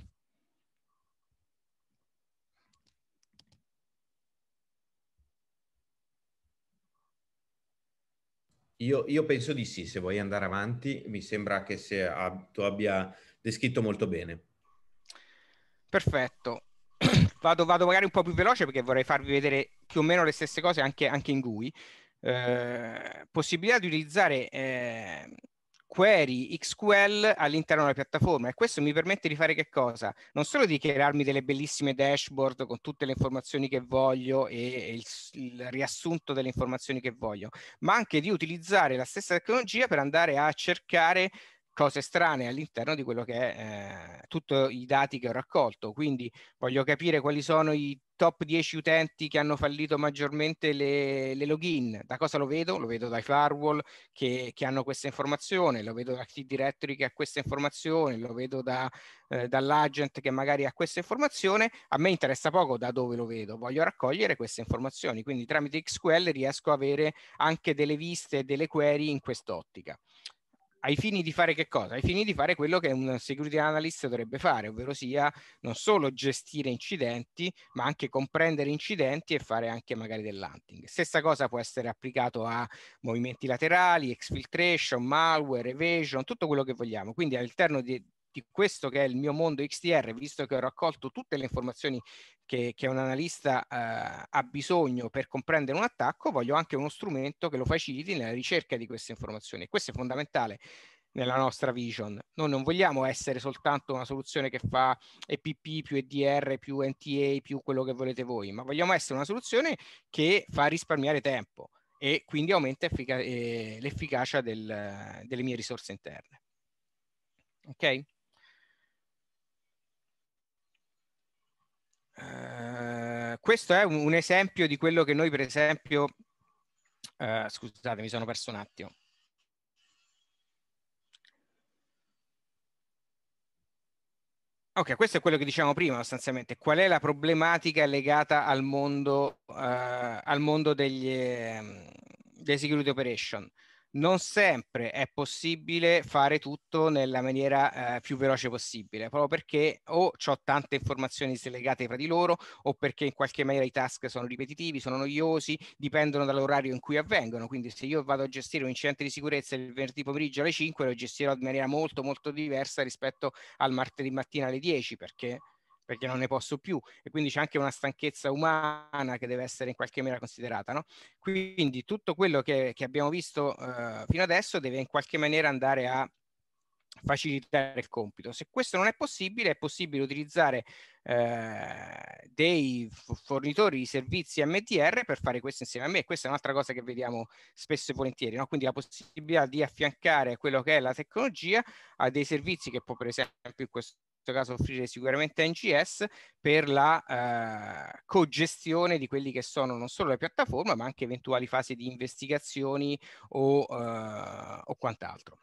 Io, io, penso di sì, se vuoi andare avanti, mi sembra che se ab- tu abbia descritto molto bene. Perfetto. *clears throat* Vado, vado, magari un po' più veloce perché vorrei farvi vedere più o meno le stesse cose anche, anche in GUI. Eh, possibilità di utilizzare eh, query XQL all'interno della piattaforma e questo mi permette di fare che cosa? Non solo di crearmi delle bellissime dashboard con tutte le informazioni che voglio e il, il riassunto delle informazioni che voglio, ma anche di utilizzare la stessa tecnologia per andare a cercare cose strane all'interno di quello che è eh, tutti i dati che ho raccolto. Quindi voglio capire quali sono i top 10 utenti che hanno fallito maggiormente le, le login. Da cosa lo vedo? Lo vedo dai firewall che, che hanno questa informazione, lo vedo dal Active Directory che ha questa informazione, lo vedo da, eh, dall'agent che magari ha questa informazione. A me interessa poco da dove lo vedo, voglio raccogliere queste informazioni. Quindi tramite XQL riesco a avere anche delle viste e delle query in quest'ottica ai fini di fare che cosa? Ai fini di fare quello che un security analyst dovrebbe fare, ovvero sia non solo gestire incidenti, ma anche comprendere incidenti e fare anche magari dell'hunting. Stessa cosa può essere applicato a movimenti laterali, exfiltration, malware, evasion, tutto quello che vogliamo. Quindi all'interno di, di questo che è il mio mondo XDR, visto che ho raccolto tutte le informazioni che, che un analista eh, ha bisogno per comprendere un attacco, voglio anche uno strumento che lo faciliti nella ricerca di queste informazioni. Questo è fondamentale nella nostra vision. Noi non vogliamo essere soltanto una soluzione che fa EPP più EDR più NTA più quello che volete voi, ma vogliamo essere una soluzione che fa risparmiare tempo e quindi aumenta effic- eh, l'efficacia del, delle mie risorse interne. Ok? questo è un, esempio di quello che noi, per esempio, eh, scusate, mi sono perso un attimo. Ok, questo è quello che diciamo prima sostanzialmente. Qual è la problematica legata al mondo, eh, al mondo degli, ehm, dei security operation? non sempre è possibile fare tutto nella maniera eh, più veloce possibile, proprio perché o ho tante informazioni slegate fra di loro o perché in qualche maniera i task sono ripetitivi, sono noiosi, dipendono dall'orario in cui avvengono. Quindi se io vado a gestire un incidente di sicurezza il venerdì pomeriggio alle 5 lo gestirò in maniera molto molto diversa rispetto al martedì mattina alle 10 perché perché non ne posso più e quindi c'è anche una stanchezza umana che deve essere in qualche maniera considerata. No? Quindi tutto quello che, che abbiamo visto eh, fino adesso deve in qualche maniera andare a facilitare il compito. Se questo non è possibile, è possibile utilizzare eh, dei fornitori di servizi MDR per fare questo insieme a me. Questa è un'altra cosa che vediamo spesso e volentieri, no? quindi la possibilità di affiancare quello che è la tecnologia a dei servizi che può per esempio in questo questo caso offrire sicuramente NGS per la eh, cogestione di quelli che sono non solo la piattaforma ma anche eventuali fasi di investigazioni o, eh, o quant'altro.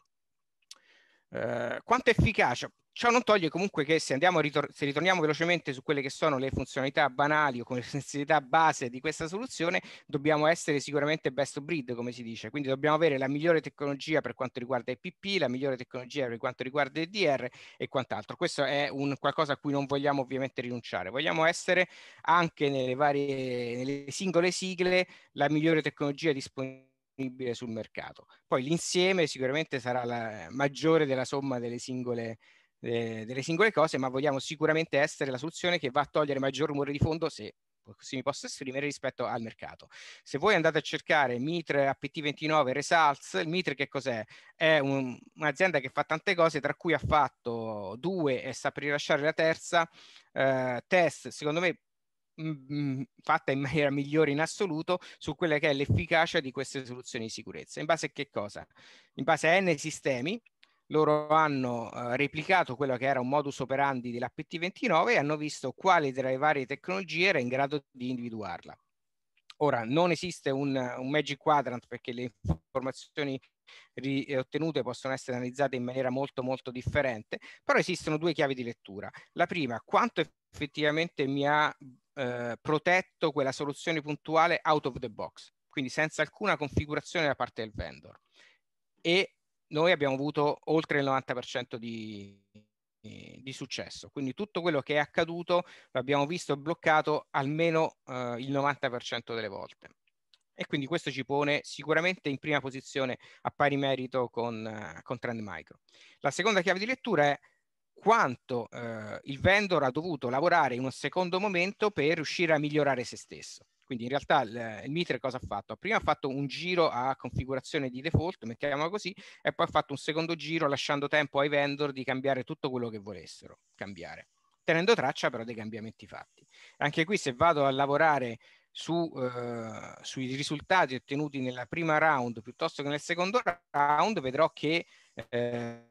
Eh, quanta efficacia? Ciò non toglie comunque che se, andiamo ritor- se ritorniamo velocemente su quelle che sono le funzionalità banali o come sensibilità *laughs* base di questa soluzione, dobbiamo essere sicuramente best of breed, come si dice. Quindi dobbiamo avere la migliore tecnologia per quanto riguarda IPP, la migliore tecnologia per quanto riguarda EDR e quant'altro. Questo è un qualcosa a cui non vogliamo ovviamente rinunciare. Vogliamo essere anche nelle varie, nelle singole sigle, la migliore tecnologia disponibile disponibile sul mercato. Poi l'insieme sicuramente sarà la eh, maggiore della somma delle singole, eh, delle singole cose, ma vogliamo sicuramente essere la soluzione che va a togliere maggior rumore di fondo se così mi posso esprimere rispetto al mercato. Se voi andate a cercare Mitre APT29 Results, il Mitre che cos'è? È un, un'azienda che fa tante cose, tra cui ha fatto due e sta per rilasciare la terza, eh, test secondo me fatta in maniera migliore in assoluto su quella che è l'efficacia di queste soluzioni di sicurezza. In base a che cosa? In base a N sistemi, loro hanno eh, replicato quello che era un modus operandi dell'APT29 e hanno visto quale tra le varie tecnologie era in grado di individuarla. Ora, non esiste un, un Magic Quadrant perché le informazioni ottenute possono essere analizzate in maniera molto molto differente, però esistono due chiavi di lettura. La prima, quanto effettivamente mi ha eh, protetto quella soluzione puntuale out of the box, quindi senza alcuna configurazione da parte del vendor. E noi abbiamo avuto oltre il 90% di, di successo. Quindi tutto quello che è accaduto l'abbiamo visto bloccato almeno eh, il 90% delle volte. E quindi questo ci pone sicuramente in prima posizione a pari merito con, eh, con Trend Micro. La seconda chiave di lettura è quanto eh, il vendor ha dovuto lavorare in un secondo momento per riuscire a migliorare se stesso. Quindi in realtà il, il mitre cosa ha fatto? Prima ha fatto un giro a configurazione di default, mettiamola così, e poi ha fatto un secondo giro lasciando tempo ai vendor di cambiare tutto quello che volessero cambiare, tenendo traccia però dei cambiamenti fatti. Anche qui se vado a lavorare su, eh, sui risultati ottenuti nella prima round piuttosto che nel secondo round, vedrò che eh,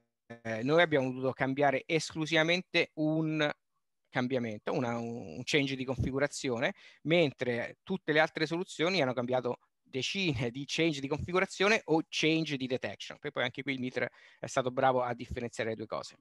eh, noi abbiamo dovuto cambiare esclusivamente un cambiamento, una, un change di configurazione, mentre tutte le altre soluzioni hanno cambiato decine di change di configurazione o change di detection. E poi anche qui il Mitre è stato bravo a differenziare le due cose.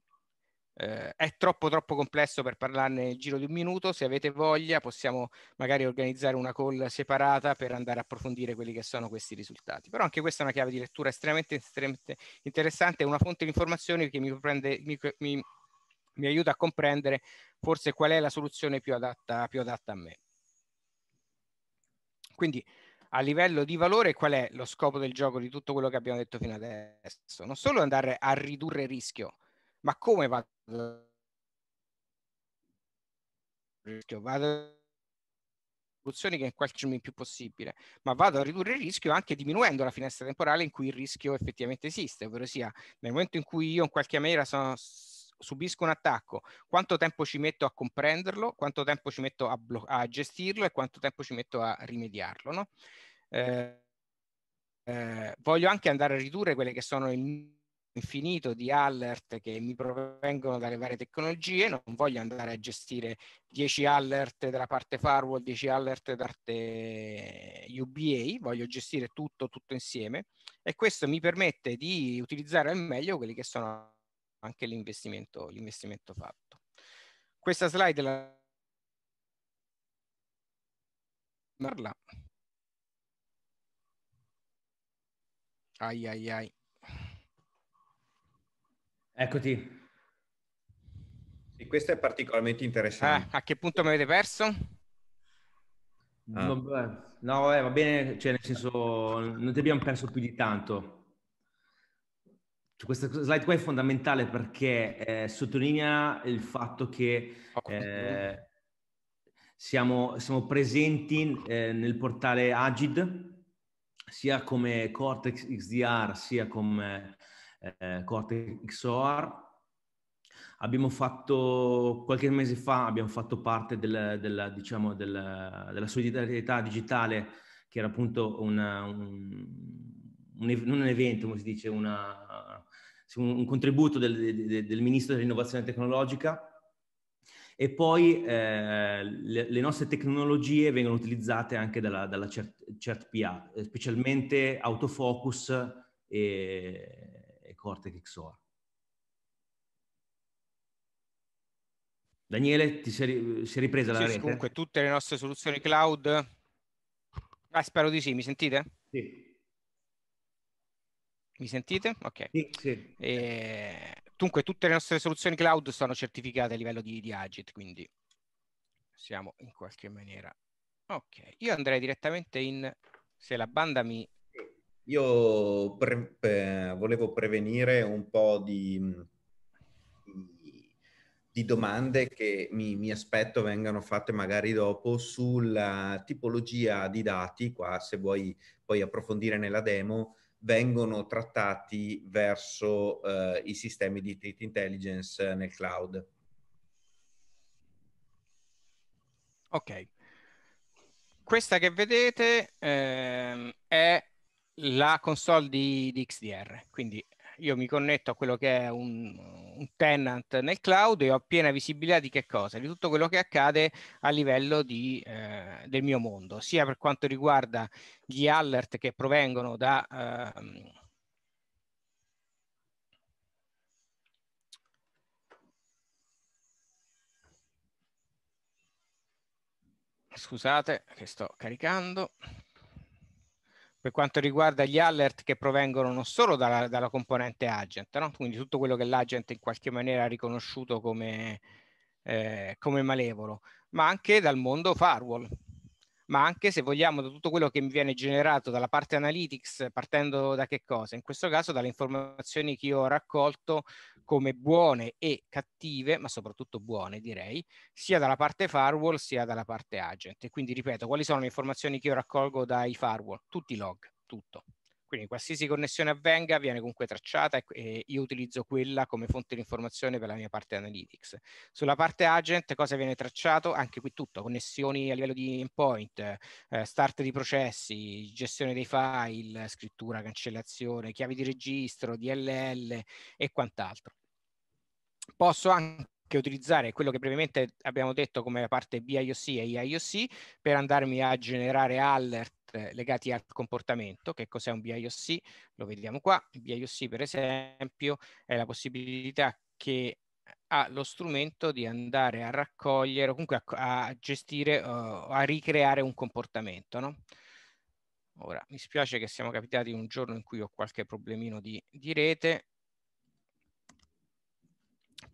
Eh, è troppo troppo complesso per parlarne nel giro di un minuto, se avete voglia possiamo magari organizzare una call separata per andare a approfondire quelli che sono questi risultati. Però anche questa è una chiave di lettura estremamente, estremamente interessante, è una fonte di informazioni che mi, prende, mi, mi, mi, aiuta a comprendere forse qual è la soluzione più adatta, più adatta a me. Quindi a livello di valore qual è lo scopo del gioco di tutto quello che abbiamo detto fino adesso? Non solo andare a ridurre il rischio, ma come vado rischio, vado a soluzioni che in qualche giorno in più possibile, ma vado a ridurre il rischio anche diminuendo la finestra temporale in cui il rischio effettivamente esiste, ovvero sia nel momento in cui io in qualche maniera sono, subisco un attacco, quanto tempo ci metto a comprenderlo, quanto tempo ci metto a, a gestirlo e quanto tempo ci metto a rimediarlo. No? Eh, eh, voglio anche andare a ridurre quelle che sono il infinito di alert che mi provengono dalle varie tecnologie, non voglio andare a gestire 10 alert dalla parte firewall, 10 alert da parte UBA, voglio gestire tutto, tutto insieme e questo mi permette di utilizzare al meglio quelli che sono anche l'investimento, l'investimento fatto. Questa slide la Parla. Ai ai ai. Eccoti. E questo è particolarmente interessante. Ah, a che punto mi avete perso? Ah. No, vabbè, va bene, cioè nel senso non ti abbiamo perso più di tanto. Cioè, questa slide qua è fondamentale perché eh, sottolinea il fatto che eh, siamo, siamo, presenti eh, nel portale Agid sia come Cortex XDR sia come eh, Corte XOR. Abbiamo fatto, qualche mese fa, abbiamo fatto parte del, del, diciamo, del, della solidarietà digitale, che era appunto una, un, un, non un evento, come si dice, una, un, contributo del, del Ministro dell'Innovazione Tecnologica e poi eh, le, le, nostre tecnologie vengono utilizzate anche dalla, dalla CertPA, eh, specialmente autofocus e, Cortex XOR. Daniele, ti sei, sei ripresa la sì, rete? Comunque, tutte le nostre soluzioni cloud. Ah, spero di sì, mi sentite? Sì. Mi sentite? Ok. Sì, sì. E... Dunque, tutte le nostre soluzioni cloud sono certificate a livello di, di Agit, quindi siamo in qualche maniera... Ok, io andrei direttamente in... Se la banda mi io pre- pre- volevo prevenire un po' di, mm, di, domande che mi, mi, aspetto vengano fatte magari dopo sulla tipologia di dati, qua se vuoi poi approfondire nella demo, vengono trattati verso eh, i sistemi di threat intelligence nel cloud. Ok. Questa che vedete eh, è la console di, di, XDR. Quindi io mi connetto a quello che è un, un, tenant nel cloud e ho piena visibilità di che cosa? Di tutto quello che accade a livello di, eh, del mio mondo, sia per quanto riguarda gli alert che provengono da... Eh, Scusate che sto caricando per quanto riguarda gli alert che provengono non solo dalla, dalla componente agent, no? quindi tutto quello che l'agent in qualche maniera ha riconosciuto come, eh, come malevolo, ma anche dal mondo firewall, ma anche se vogliamo da tutto quello che mi viene generato dalla parte analytics, partendo da che cosa? In questo caso dalle informazioni che io ho raccolto come buone e cattive, ma soprattutto buone direi, sia dalla parte firewall sia dalla parte agent. E quindi ripeto, quali sono le informazioni che io raccolgo dai firewall? Tutti i log, tutto quindi qualsiasi connessione avvenga viene comunque tracciata e, io utilizzo quella come fonte di informazione per la mia parte analytics. Sulla parte agent cosa viene tracciato? Anche qui tutto, connessioni a livello di endpoint, eh, start di processi, gestione dei file, scrittura, cancellazione, chiavi di registro, DLL e quant'altro. Posso anche che utilizzare quello che brevemente abbiamo detto come la parte BIOC e IOC per andarmi a generare alert legati al comportamento, che cos'è un BIOC? Lo vediamo qua, il BIOC per esempio è la possibilità che ha lo strumento di andare a raccogliere o comunque a, a gestire uh, a ricreare un comportamento, no? Ora, mi spiace che siamo capitati un giorno in cui ho qualche problemino di, di rete,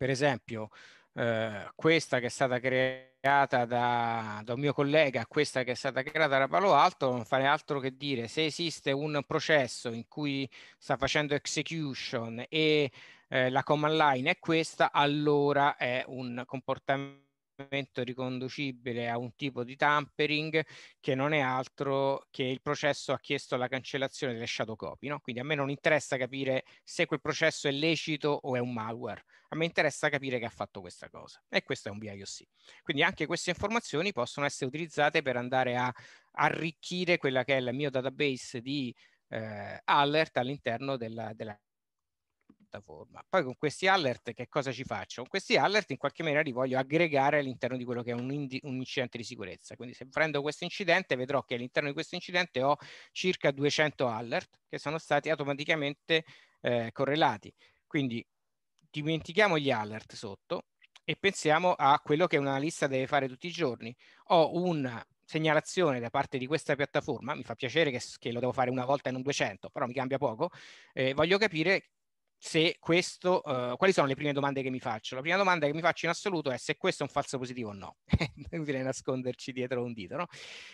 per esempio, eh, questa che è stata creata da, da, un mio collega, questa che è stata creata da Palo Alto, non fare altro che dire se esiste un processo in cui sta facendo execution e eh, la command line è questa, allora è un comportamento comportamento riconducibile a un tipo di tampering che non è altro che il processo ha chiesto la cancellazione delle shadow copy. No? Quindi a me non interessa capire se quel processo è lecito o è un malware, a me interessa capire che ha fatto questa cosa. E questo è un BIOC. Quindi anche queste informazioni possono essere utilizzate per andare a arricchire quella che è il mio database di eh, alert all'interno della, della piattaforma. Poi con questi alert che cosa ci faccio? Con questi alert in qualche maniera li voglio aggregare all'interno di quello che è un, un incidente di sicurezza. Quindi se prendo questo incidente vedrò che all'interno di questo incidente ho circa 200 alert che sono stati automaticamente eh, correlati. Quindi dimentichiamo gli alert sotto e pensiamo a quello che una lista deve fare tutti i giorni. Ho una segnalazione da parte di questa piattaforma, mi fa piacere che, che lo devo fare una volta e non 200, però mi cambia poco, eh, voglio capire se questo, uh, quali sono le prime domande che mi faccio? La prima domanda che mi faccio in assoluto è se questo è un falso positivo o no. è *laughs* inutile nasconderci dietro un dito, no?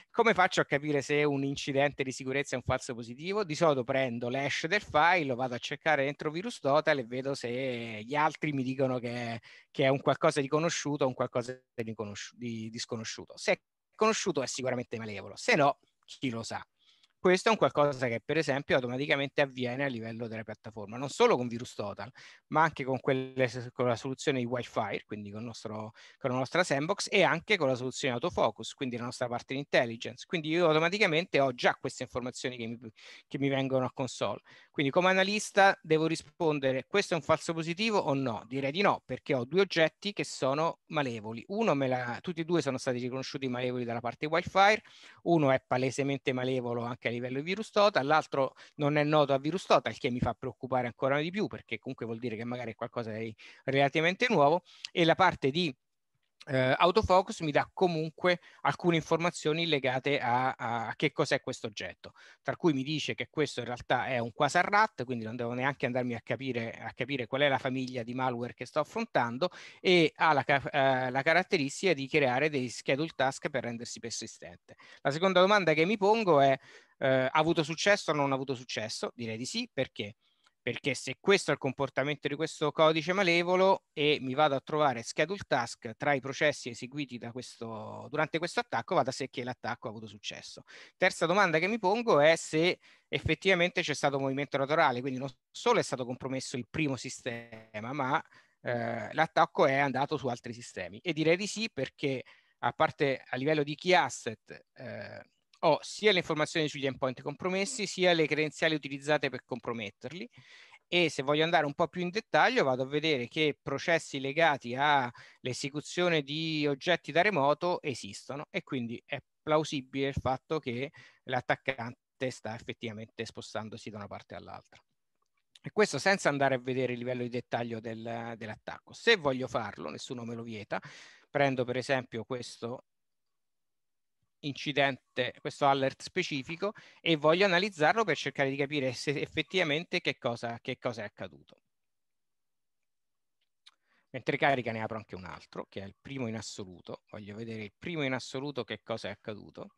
Come faccio a capire se un incidente di sicurezza è un falso positivo? Di solito prendo l'hash del file, lo vado a cercare dentro virus total e vedo se gli altri mi dicono che è, che è un qualcosa di conosciuto o un qualcosa di, di, di sconosciuto. Se è conosciuto è sicuramente malevolo, se no, chi lo sa. Questo è un qualcosa che per esempio automaticamente avviene a livello della piattaforma, non solo con VirusTotal, ma anche con, quelle, con la soluzione di Wi-Fi, quindi con, nostro, con, la nostra sandbox e anche con la soluzione autofocus, quindi la nostra parte di intelligence. Quindi io automaticamente ho già queste informazioni che mi, che mi vengono a console. Quindi come analista devo rispondere questo è un falso positivo o no? Direi di no, perché ho due oggetti che sono malevoli. Uno me la, tutti e due sono stati riconosciuti malevoli dalla parte Wi-Fi, uno è palesemente malevolo anche a livello virus total, l'altro non è noto a virus total, che mi fa preoccupare ancora di più perché comunque vuol dire che magari è qualcosa di relativamente nuovo e la parte di eh, autofocus mi dà comunque alcune informazioni legate a, a che cos'è questo oggetto, tra cui mi dice che questo in realtà è un quasar rat, quindi non devo neanche andarmi a capire, a capire, qual è la famiglia di malware che sto affrontando e ha la, eh, la caratteristica di creare dei schedule task per rendersi persistente. La seconda domanda che mi pongo è eh, ha avuto successo o non ha avuto successo? Direi di sì, perché? Perché se questo è il comportamento di questo codice malevolo e mi vado a trovare schedule task tra i processi eseguiti questo, durante questo attacco, va a sé che l'attacco ha avuto successo. Terza domanda che mi pongo è se effettivamente c'è stato movimento naturale, quindi non solo è stato compromesso il primo sistema, ma eh, l'attacco è andato su altri sistemi. E direi di sì perché a parte a livello di key asset... Eh, ho sia le informazioni sugli endpoint compromessi, sia le credenziali utilizzate per comprometterli. E se voglio andare un po' più in dettaglio, vado a vedere che processi legati all'esecuzione di oggetti da remoto esistono e quindi è plausibile il fatto che l'attaccante sta effettivamente spostandosi da una parte all'altra. E questo senza andare a vedere il livello di dettaglio del, dell'attacco. Se voglio farlo, nessuno me lo vieta, prendo per esempio questo incidente, questo alert specifico e voglio analizzarlo per cercare di capire se effettivamente che cosa, che cosa è accaduto. Mentre carica ne apro anche un altro, che è il primo in assoluto. Voglio vedere il primo in assoluto che cosa è accaduto.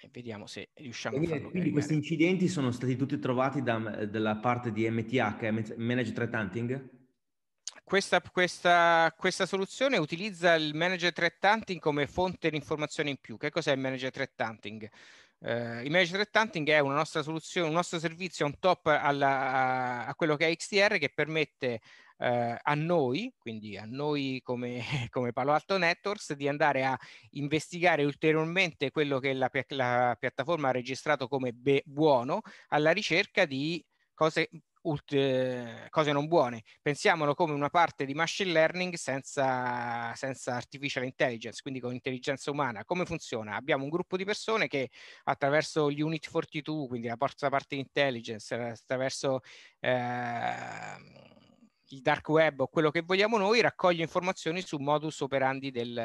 E vediamo se riusciamo quindi, a farlo. Quindi questi incidenti sono stati tutti trovati da, dalla parte di MTH, Managed Threat Hunting? Questa, questa, questa, soluzione utilizza il manager threat hunting come fonte di informazione in più. Che cos'è il manager threat hunting? Uh, eh, il manager threat hunting è una nostra soluzione, un nostro servizio on top alla, a, a, quello che è XDR che permette uh, a noi, quindi a noi come, *laughs* come, Palo Alto Networks, di andare a investigare ulteriormente quello che la, la piattaforma ha registrato come be- buono alla ricerca di cose ult- cose non buone. Pensiamolo come una parte di machine learning senza, senza artificial intelligence, quindi con intelligenza umana. Come funziona? Abbiamo un gruppo di persone che attraverso gli Unit 42, quindi la terza parte di intelligence, attraverso... Eh, il dark web o quello che vogliamo noi raccoglie informazioni su modus operandi del,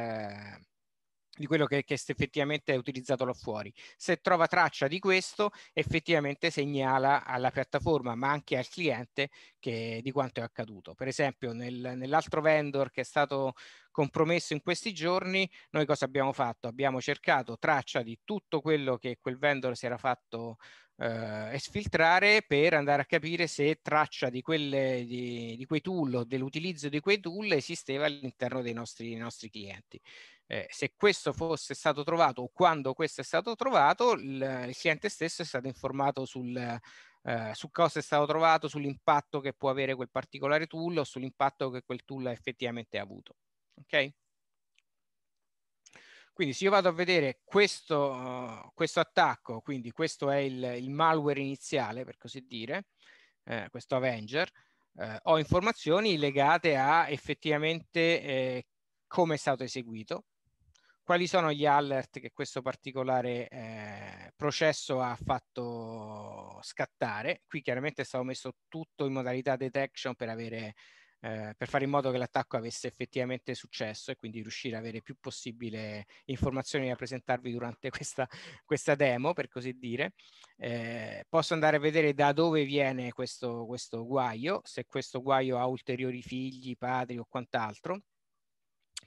di quello che, che effettivamente è utilizzato là fuori. Se trova traccia di questo, effettivamente segnala alla piattaforma, ma anche al cliente che, di quanto è accaduto. Per esempio, nel, nell'altro vendor che è stato compromesso in questi giorni, noi cosa abbiamo fatto? Abbiamo cercato traccia di tutto quello che quel vendor si era fatto eh, esfiltrare per andare a capire se traccia di, quelle, di, di quei tool o dell'utilizzo di quei tool esisteva all'interno dei nostri, dei nostri clienti. Eh, se questo fosse stato trovato o quando questo è stato trovato, il, il cliente stesso è stato informato sul, eh, su cosa è stato trovato, sull'impatto che può avere quel particolare tool o sull'impatto che quel tool ha effettivamente avuto. Ok? Quindi se io vado a vedere questo, uh, questo attacco, quindi questo è il, il, malware iniziale, per così dire, eh, questo Avenger, eh, ho informazioni legate a effettivamente eh, come è stato eseguito, quali sono gli alert che questo particolare eh, processo ha fatto scattare. Qui chiaramente è stato messo tutto in modalità detection per, avere, eh, per fare in modo che l'attacco avesse effettivamente successo e quindi riuscire ad avere più possibile informazioni da presentarvi durante *laughs* questa, questa demo, per così dire. Eh, posso andare a vedere da dove viene questo, questo guaio, se questo guaio ha ulteriori figli, padri o quant'altro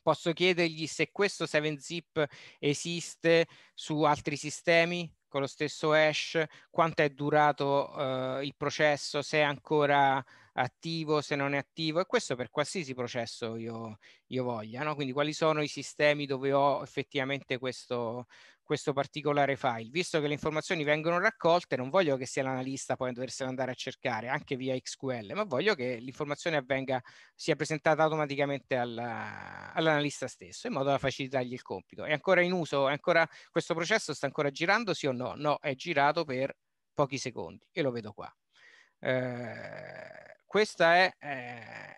Posso chiedergli se questo 7-zip esiste su altri sistemi con lo stesso hash, quanto è durato eh, il processo, se è ancora attivo, se non è attivo e questo per qualsiasi processo io, io voglia. No? Quindi quali sono i sistemi dove ho effettivamente questo, questo particolare file. Visto che le informazioni vengono raccolte, non voglio che sia l'analista poi a doversene andare a cercare anche via XQL, ma voglio che l'informazione avvenga, sia presentata automaticamente all'analista all stesso, in modo da facilitargli il compito. È ancora in uso, ancora, questo processo sta ancora girando, sì o no? No, è girato per pochi secondi e lo vedo qua. Eh, questa è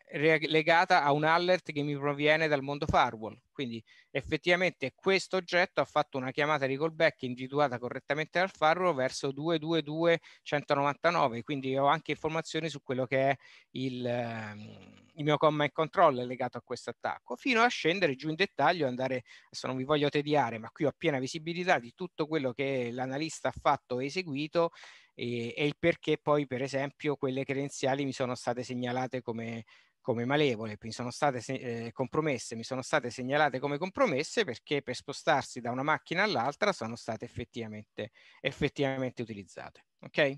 eh, legata a un alert che mi proviene dal mondo firewall. Quindi effettivamente questo oggetto ha fatto una chiamata di callback individuata correttamente dal firewall verso 222.199, quindi ho anche informazioni su quello che è il, ehm, il mio command control legato a questo attacco, fino a scendere giù in dettaglio, andare, adesso non vi voglio tediare, ma qui ho piena visibilità di tutto quello che l'analista ha fatto e eseguito e, e il perché poi per esempio quelle credenziali mi sono state segnalate come, come malevole, mi sono state eh, compromesse, mi sono state segnalate come compromesse perché per spostarsi da una macchina all'altra sono state effettivamente, effettivamente utilizzate. Ok?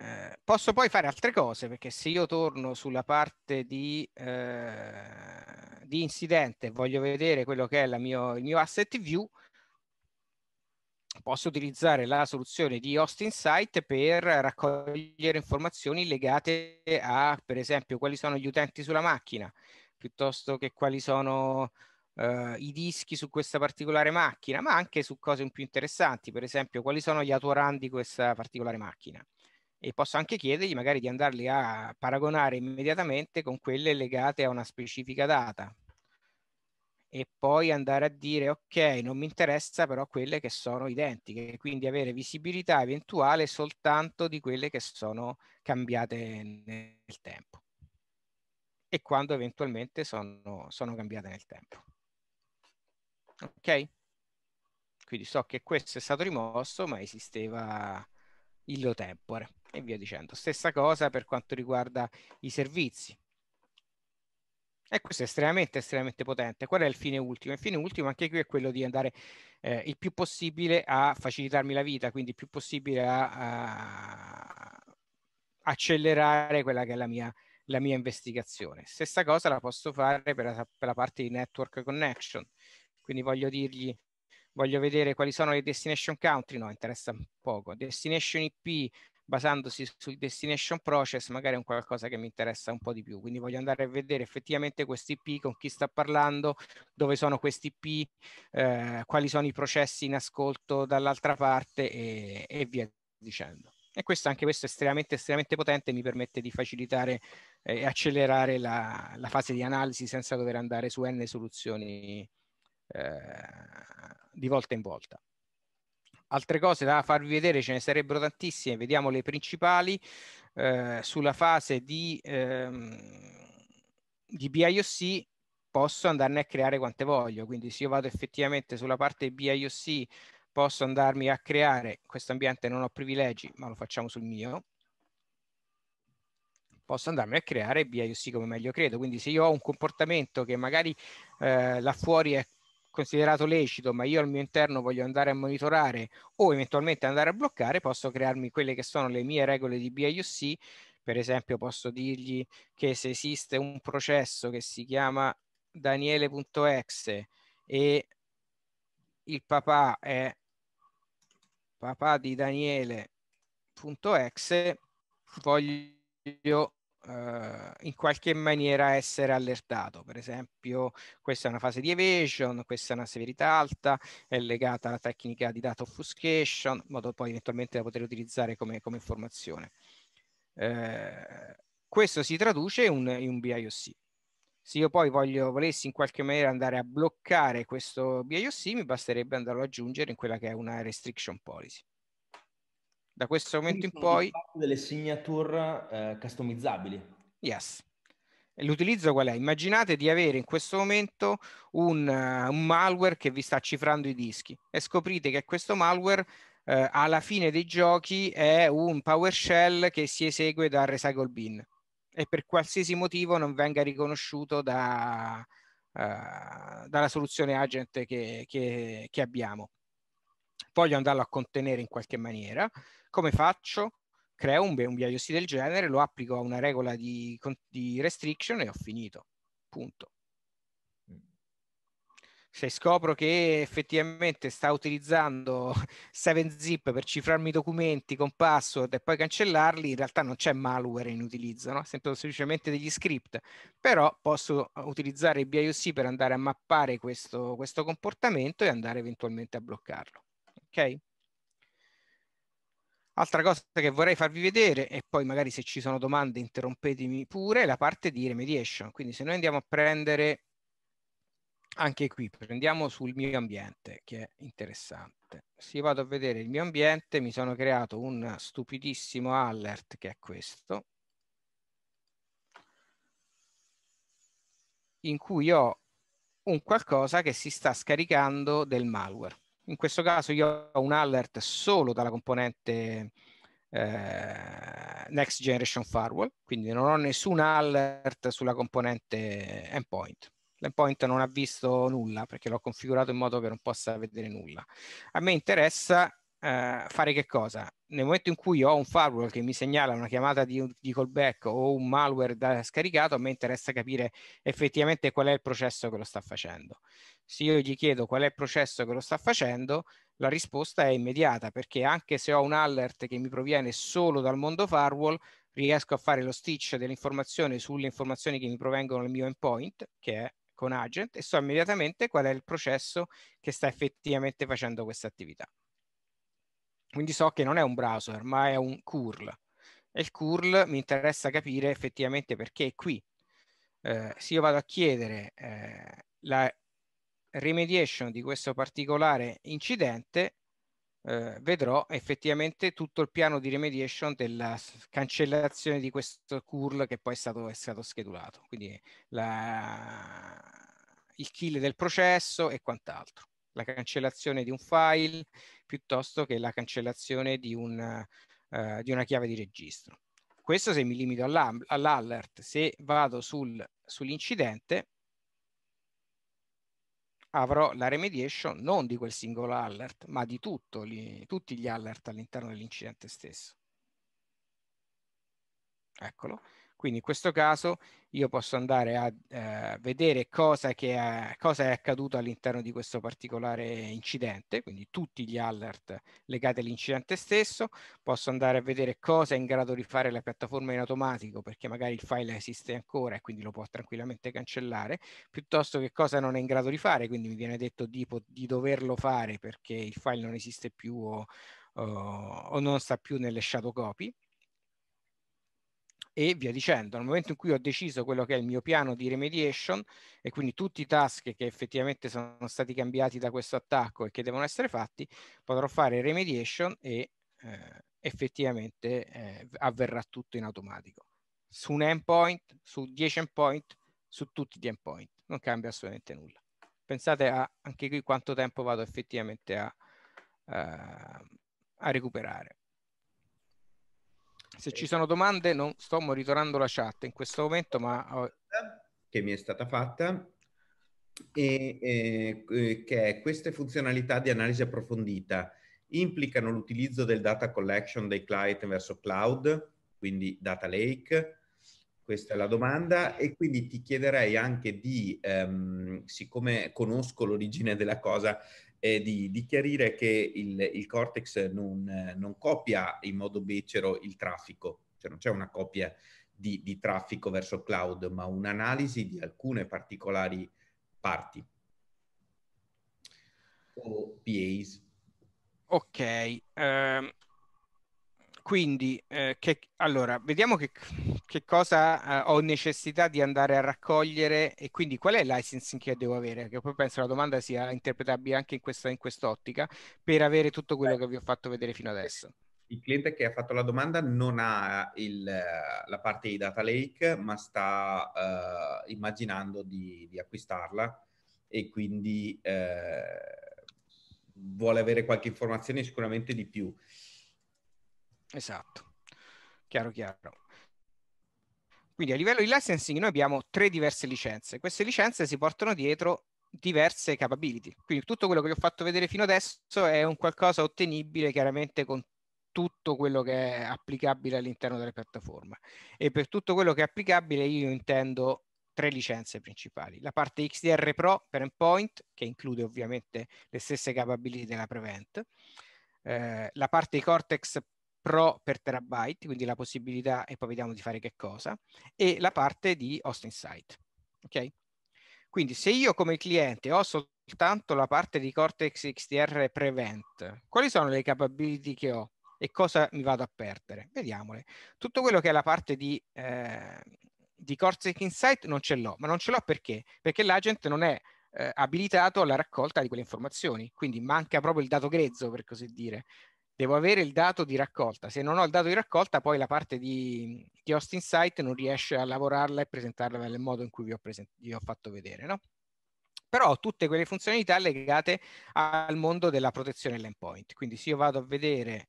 Eh, posso poi fare altre cose perché se io torno sulla parte di, eh, di incidente voglio vedere quello che è mio, il mio asset view, posso utilizzare la soluzione di Host Insight per raccogliere informazioni legate a, per esempio, quali sono gli utenti sulla macchina, piuttosto che quali sono Uh, i dischi su questa particolare macchina, ma anche su cose un più interessanti, per esempio quali sono gli autoran di questa particolare macchina. E posso anche chiedergli magari di andarli a paragonare immediatamente con quelle legate a una specifica data, e poi andare a dire ok, non mi interessa però quelle che sono identiche, quindi avere visibilità eventuale soltanto di quelle che sono cambiate nel tempo e quando eventualmente sono, sono cambiate nel tempo. Ok? Quindi so che questo è stato rimosso, ma esisteva il illo tempore e via dicendo. Stessa cosa per quanto riguarda i servizi. E questo è estremamente, estremamente potente. Qual è il fine ultimo? Il fine ultimo anche qui è quello di andare eh, il più possibile a facilitarmi la vita, quindi il più possibile a, a accelerare quella che è la mia, la mia, investigazione. Stessa cosa la posso fare per la, per la parte di network connection, quindi voglio dirgli voglio vedere quali sono le destination country, no, interessa poco, destination IP, basandosi sui destination process magari è un qualcosa che mi interessa un po' di più, quindi voglio andare a vedere effettivamente questi IP, con chi sta parlando, dove sono questi IP, eh, quali sono i processi in ascolto dall'altra parte e, e, via dicendo. E questo anche questo è estremamente, estremamente potente, mi permette di facilitare eh, e eh, accelerare la, la, fase di analisi senza dover andare su n soluzioni eh, di volta in volta altre cose da farvi vedere ce ne sarebbero tantissime, vediamo le principali eh, sulla fase di, ehm, di BIOC posso andarne a creare quante voglio, quindi se io vado effettivamente sulla parte BIOC posso andarmi a creare, questo ambiente non ho privilegi ma lo facciamo sul mio, posso andarmi a creare BIOC come meglio credo, quindi se io ho un comportamento che magari eh, là fuori è considerato lecito, ma io al mio interno voglio andare a monitorare o eventualmente andare a bloccare, posso crearmi quelle che sono le mie regole di BIOC. Per esempio, posso dirgli che se esiste un processo che si chiama daniele.exe e il papà è papà di daniele.exe, voglio eh, in qualche maniera essere allertato. Per esempio, questa è una fase di evasion, questa è una severità alta, è legata alla tecnica di data obfuscation, in modo poi eventualmente da poter utilizzare come, come informazione. Eh, questo si traduce in un, in un BIOC. Se io poi voglio, volessi in qualche maniera andare a bloccare questo BIOC, mi basterebbe andarlo ad aggiungere in quella che è una restriction policy. Da questo momento in poi... Delle signature eh, customizzabili. Yes. L'utilizzo qual è? Immaginate di avere in questo momento un, uh, un, malware che vi sta cifrando i dischi e scoprite che questo malware uh, alla fine dei giochi è un PowerShell che si esegue da Recycle Bin e per qualsiasi motivo non venga riconosciuto da, uh, dalla soluzione agent che, che, che abbiamo voglio andarlo a contenere in qualche maniera, come faccio? Creo un, un BIOC del genere, lo applico a una regola di, di restriction e ho finito. Punto. Se scopro che effettivamente sta utilizzando 7-zip *laughs* per cifrarmi i documenti con password e poi cancellarli, in realtà non c'è malware in utilizzo, no? Sento semplicemente degli script, però posso utilizzare il BIOC per andare a mappare questo, questo comportamento e andare eventualmente a bloccarlo ok? Altra cosa che vorrei farvi vedere, e poi magari se ci sono domande interrompetemi pure, è la parte di remediation. Quindi se noi andiamo a prendere, anche qui, prendiamo sul mio ambiente, che è interessante. Se vado a vedere il mio ambiente, mi sono creato un stupidissimo alert, che è questo, in cui ho un qualcosa che si sta scaricando del malware. In questo caso io ho un alert solo dalla componente eh, Next Generation Firewall, quindi non ho nessun alert sulla componente endpoint. L'endpoint non ha visto nulla perché l'ho configurato in modo che non possa vedere nulla. A me interessa eh, fare che cosa? nel momento in cui ho un firewall che mi segnala una chiamata di, di callback o un malware da scaricato, a me interessa capire effettivamente qual è il processo che lo sta facendo. Se io gli chiedo qual è il processo che lo sta facendo, la risposta è immediata, perché anche se ho un alert che mi proviene solo dal mondo firewall, riesco a fare lo stitch dell'informazione sulle informazioni che mi provengono dal mio endpoint, che è con agent, e so immediatamente qual è il processo che sta effettivamente facendo questa attività. Quindi so che non è un browser, ma è un curl. E il curl mi interessa capire effettivamente perché è qui. Eh, se io vado a chiedere eh, la remediation di questo particolare incidente, eh, vedrò effettivamente tutto il piano di remediation della cancellazione di questo curl che poi è stato, è stato schedulato, quindi la, il kill del processo e quant'altro, la cancellazione di un file, piuttosto che la cancellazione di, un, uh, di una chiave di registro. Questo se mi limito all'allert, se vado sul, sull'incidente avrò la remediation non di quel singolo allert, ma di tutto, li, tutti gli allert all'interno dell'incidente stesso. Eccolo. Quindi in questo caso io posso andare a eh, vedere cosa, è, cosa è accaduto all'interno di questo particolare incidente, quindi tutti gli alert legati all'incidente stesso, posso andare a vedere cosa è in grado di fare la piattaforma in automatico perché magari il file esiste ancora e quindi lo può tranquillamente cancellare, piuttosto che cosa non è in grado di fare, quindi mi viene detto di, di doverlo fare perché il file non esiste più o, o, o non sta più nelle shadow copy e via dicendo. Nel momento in cui ho deciso quello che è il mio piano di remediation e quindi tutti i task che effettivamente sono stati cambiati da questo attacco e che devono essere fatti, potrò fare remediation e eh, effettivamente eh, avverrà tutto in automatico. Su un endpoint, su 10 endpoint, su tutti gli endpoint, non cambia assolutamente nulla. Pensate a, anche qui quanto tempo vado effettivamente a, uh, a recuperare. Se ci eh. sono domande, non sto monitorando la chat in questo momento, ma... Che mi è stata fatta, e, eh, che queste funzionalità di analisi approfondita implicano l'utilizzo del data collection dei client verso cloud, quindi data lake, questa è la domanda, e quindi ti chiederei anche di, ehm, siccome conosco l'origine della cosa, eh, di, di, chiarire che il, il cortex non, non, copia in modo becero il traffico, cioè non c'è una copia di, di traffico verso cloud, ma un'analisi di alcune particolari parti o PAs. Ok, um, quindi, eh, che, allora, vediamo che, che cosa eh, ho necessità di andare a raccogliere e quindi qual è il licensing che devo avere, che poi penso la domanda sia interpretabile anche in, questa, in quest'ottica, per avere tutto quello che vi ho fatto vedere fino adesso. Il cliente che ha fatto la domanda non ha il, la parte di data lake, ma sta eh, immaginando di, di, acquistarla e quindi eh, vuole avere qualche informazione sicuramente di più. Esatto, chiaro, chiaro. Quindi a livello di licensing noi abbiamo tre diverse licenze. Queste licenze si portano dietro diverse capability. Quindi tutto quello che vi ho fatto vedere fino adesso è un qualcosa ottenibile chiaramente con tutto quello che è applicabile all'interno delle piattaforme. E per tutto quello che è applicabile io intendo tre licenze principali. La parte XDR Pro per endpoint, che include ovviamente le stesse capability della Prevent, eh, la parte Cortex Pro per terabyte, quindi la possibilità, e poi vediamo di fare che cosa, e la parte di host insight. Ok? Quindi se io come cliente ho soltanto la parte di Cortex XDR Prevent, quali sono le capability che ho e cosa mi vado a perdere? Vediamole. Tutto quello che è la parte di, eh, di Cortex Insight non ce l'ho, ma non ce l'ho perché? Perché l'agent non è eh, abilitato alla raccolta di quelle informazioni, quindi manca proprio il dato grezzo, per così dire devo avere il dato di raccolta. Se non ho il dato di raccolta, poi la parte di, di host insight non riesce a lavorarla e presentarla nel modo in cui vi ho, present- vi ho fatto vedere, no? Però ho tutte quelle funzionalità legate al mondo della protezione dell'endpoint. Quindi se io vado a vedere,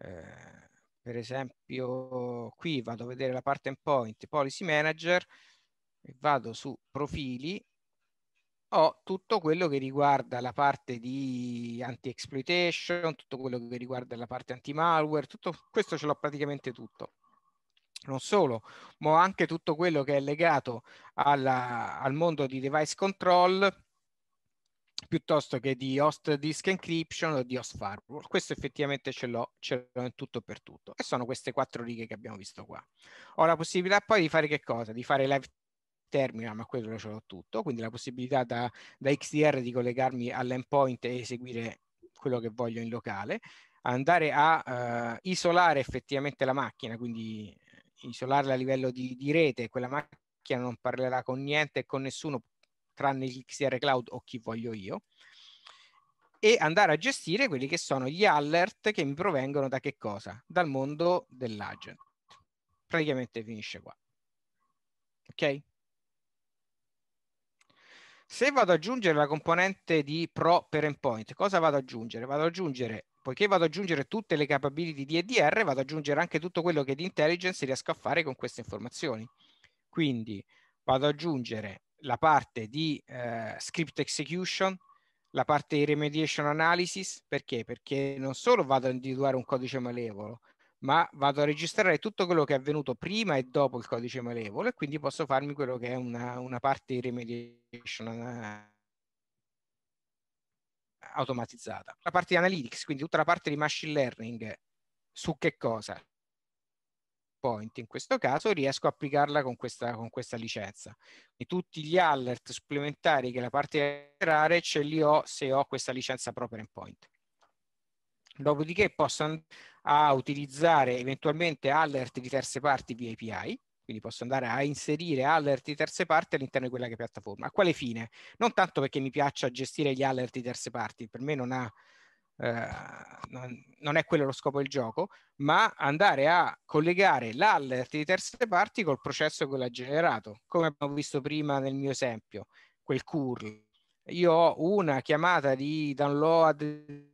eh, per esempio, qui vado a vedere la parte endpoint policy manager, e vado su profili, ho tutto quello che riguarda la parte di anti-exploitation, tutto quello che riguarda la parte anti-malware, tutto questo ce l'ho praticamente tutto. Non solo, ma anche tutto quello che è legato alla, al mondo di device control piuttosto che di host disk encryption o di host firewall. Questo effettivamente ce l'ho, ce l'ho in tutto e per tutto. E sono queste quattro righe che abbiamo visto qua. Ho la possibilità poi di fare che cosa? Di fare live termina, ma quello ce l'ho tutto, quindi la possibilità da, da XDR di collegarmi all'endpoint e eseguire quello che voglio in locale, andare a uh, isolare effettivamente la macchina, quindi eh, isolarla a livello di, di rete, quella macchina non parlerà con niente e con nessuno tranne l'XR Cloud o chi voglio io e andare a gestire quelli che sono gli alert che mi provengono da che cosa? Dal mondo dell'agent. Praticamente finisce qua. Ok? Se vado ad aggiungere la componente di pro per endpoint, cosa vado ad aggiungere? Vado ad aggiungere, poiché vado ad aggiungere tutte le capability di EDR, vado ad aggiungere anche tutto quello che di intelligence riesco a fare con queste informazioni. Quindi vado ad aggiungere la parte di eh, script execution, la parte di remediation analysis, perché? Perché non solo vado a individuare un codice malevolo, ma vado a registrare tutto quello che è avvenuto prima e dopo il codice malevolo e quindi posso farmi quello che è una, una parte di remediation eh, automatizzata. La parte di analytics, quindi tutta la parte di machine learning, su che cosa? Point in questo caso riesco a applicarla con questa, con questa licenza. E tutti gli alert supplementari che la parte di rare ce li ho se ho questa licenza proprio in point. Dopodiché posso andare a utilizzare eventualmente alert di terze parti via API, quindi posso andare a inserire alert di terze parti all'interno di quella che è piattaforma. A quale fine? Non tanto perché mi piaccia gestire gli alert di terze parti, per me non, ha, eh, non, non è quello lo scopo del gioco, ma andare a collegare l'alert di terze parti col processo che l'ha generato, come abbiamo visto prima nel mio esempio, quel curl. Io ho una chiamata di download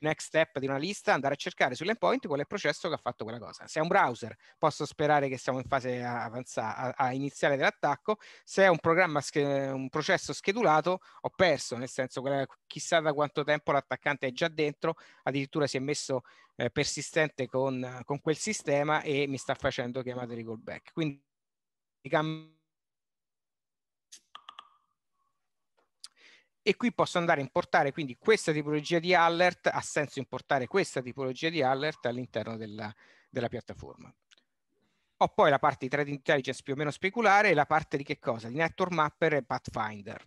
next step di una lista, andare a cercare sull'endpoint qual è il processo che ha fatto quella cosa. Se è un browser, posso sperare che siamo in fase avanzata, a, a iniziale dell'attacco. Se è un programma, un processo schedulato, ho perso, nel senso che chissà da quanto tempo l'attaccante è già dentro, addirittura si è messo eh, persistente con, con quel sistema e mi sta facendo chiamate di callback. Quindi e qui posso andare a importare quindi questa tipologia di alert, ha senso importare questa tipologia di alert all'interno della, della, piattaforma. Ho poi la parte di trade intelligence più o meno speculare e la parte di che cosa? Di network mapper e pathfinder,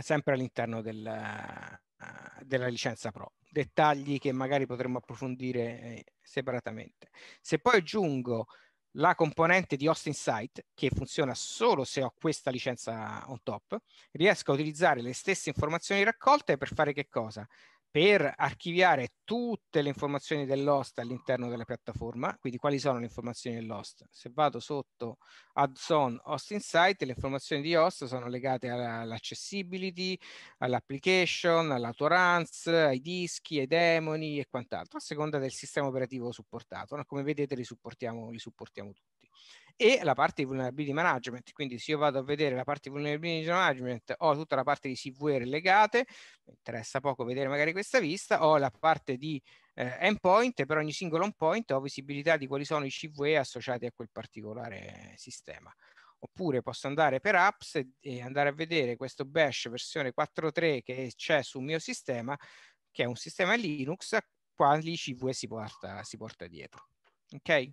sempre all'interno della, eh, della licenza pro. Dettagli che magari potremmo approfondire eh, separatamente. Se poi aggiungo la componente di host insight che funziona solo se ho questa licenza on top riesco a utilizzare le stesse informazioni raccolte per fare che cosa? per archiviare tutte le informazioni dell'host all'interno della piattaforma, quindi quali sono le informazioni dell'host. Se vado sotto Add-on Host Insight, le informazioni di host sono legate all'accessibility, all'application, all'autorance, ai dischi, ai demoni e quant'altro, a seconda del sistema operativo supportato. No? Come vedete li supportiamo, li supportiamo tutti e la parte di vulnerability management. Quindi se io vado a vedere la parte di vulnerability management, ho tutta la parte di CVR legate, mi interessa poco vedere magari questa vista, ho la parte di eh, endpoint e per ogni singolo endpoint ho visibilità di quali sono i CVE associati a quel particolare sistema. Oppure posso andare per apps e, andare a vedere questo bash versione 4.3 che c'è sul mio sistema, che è un sistema Linux, quali CVE si porta, si porta dietro. Ok?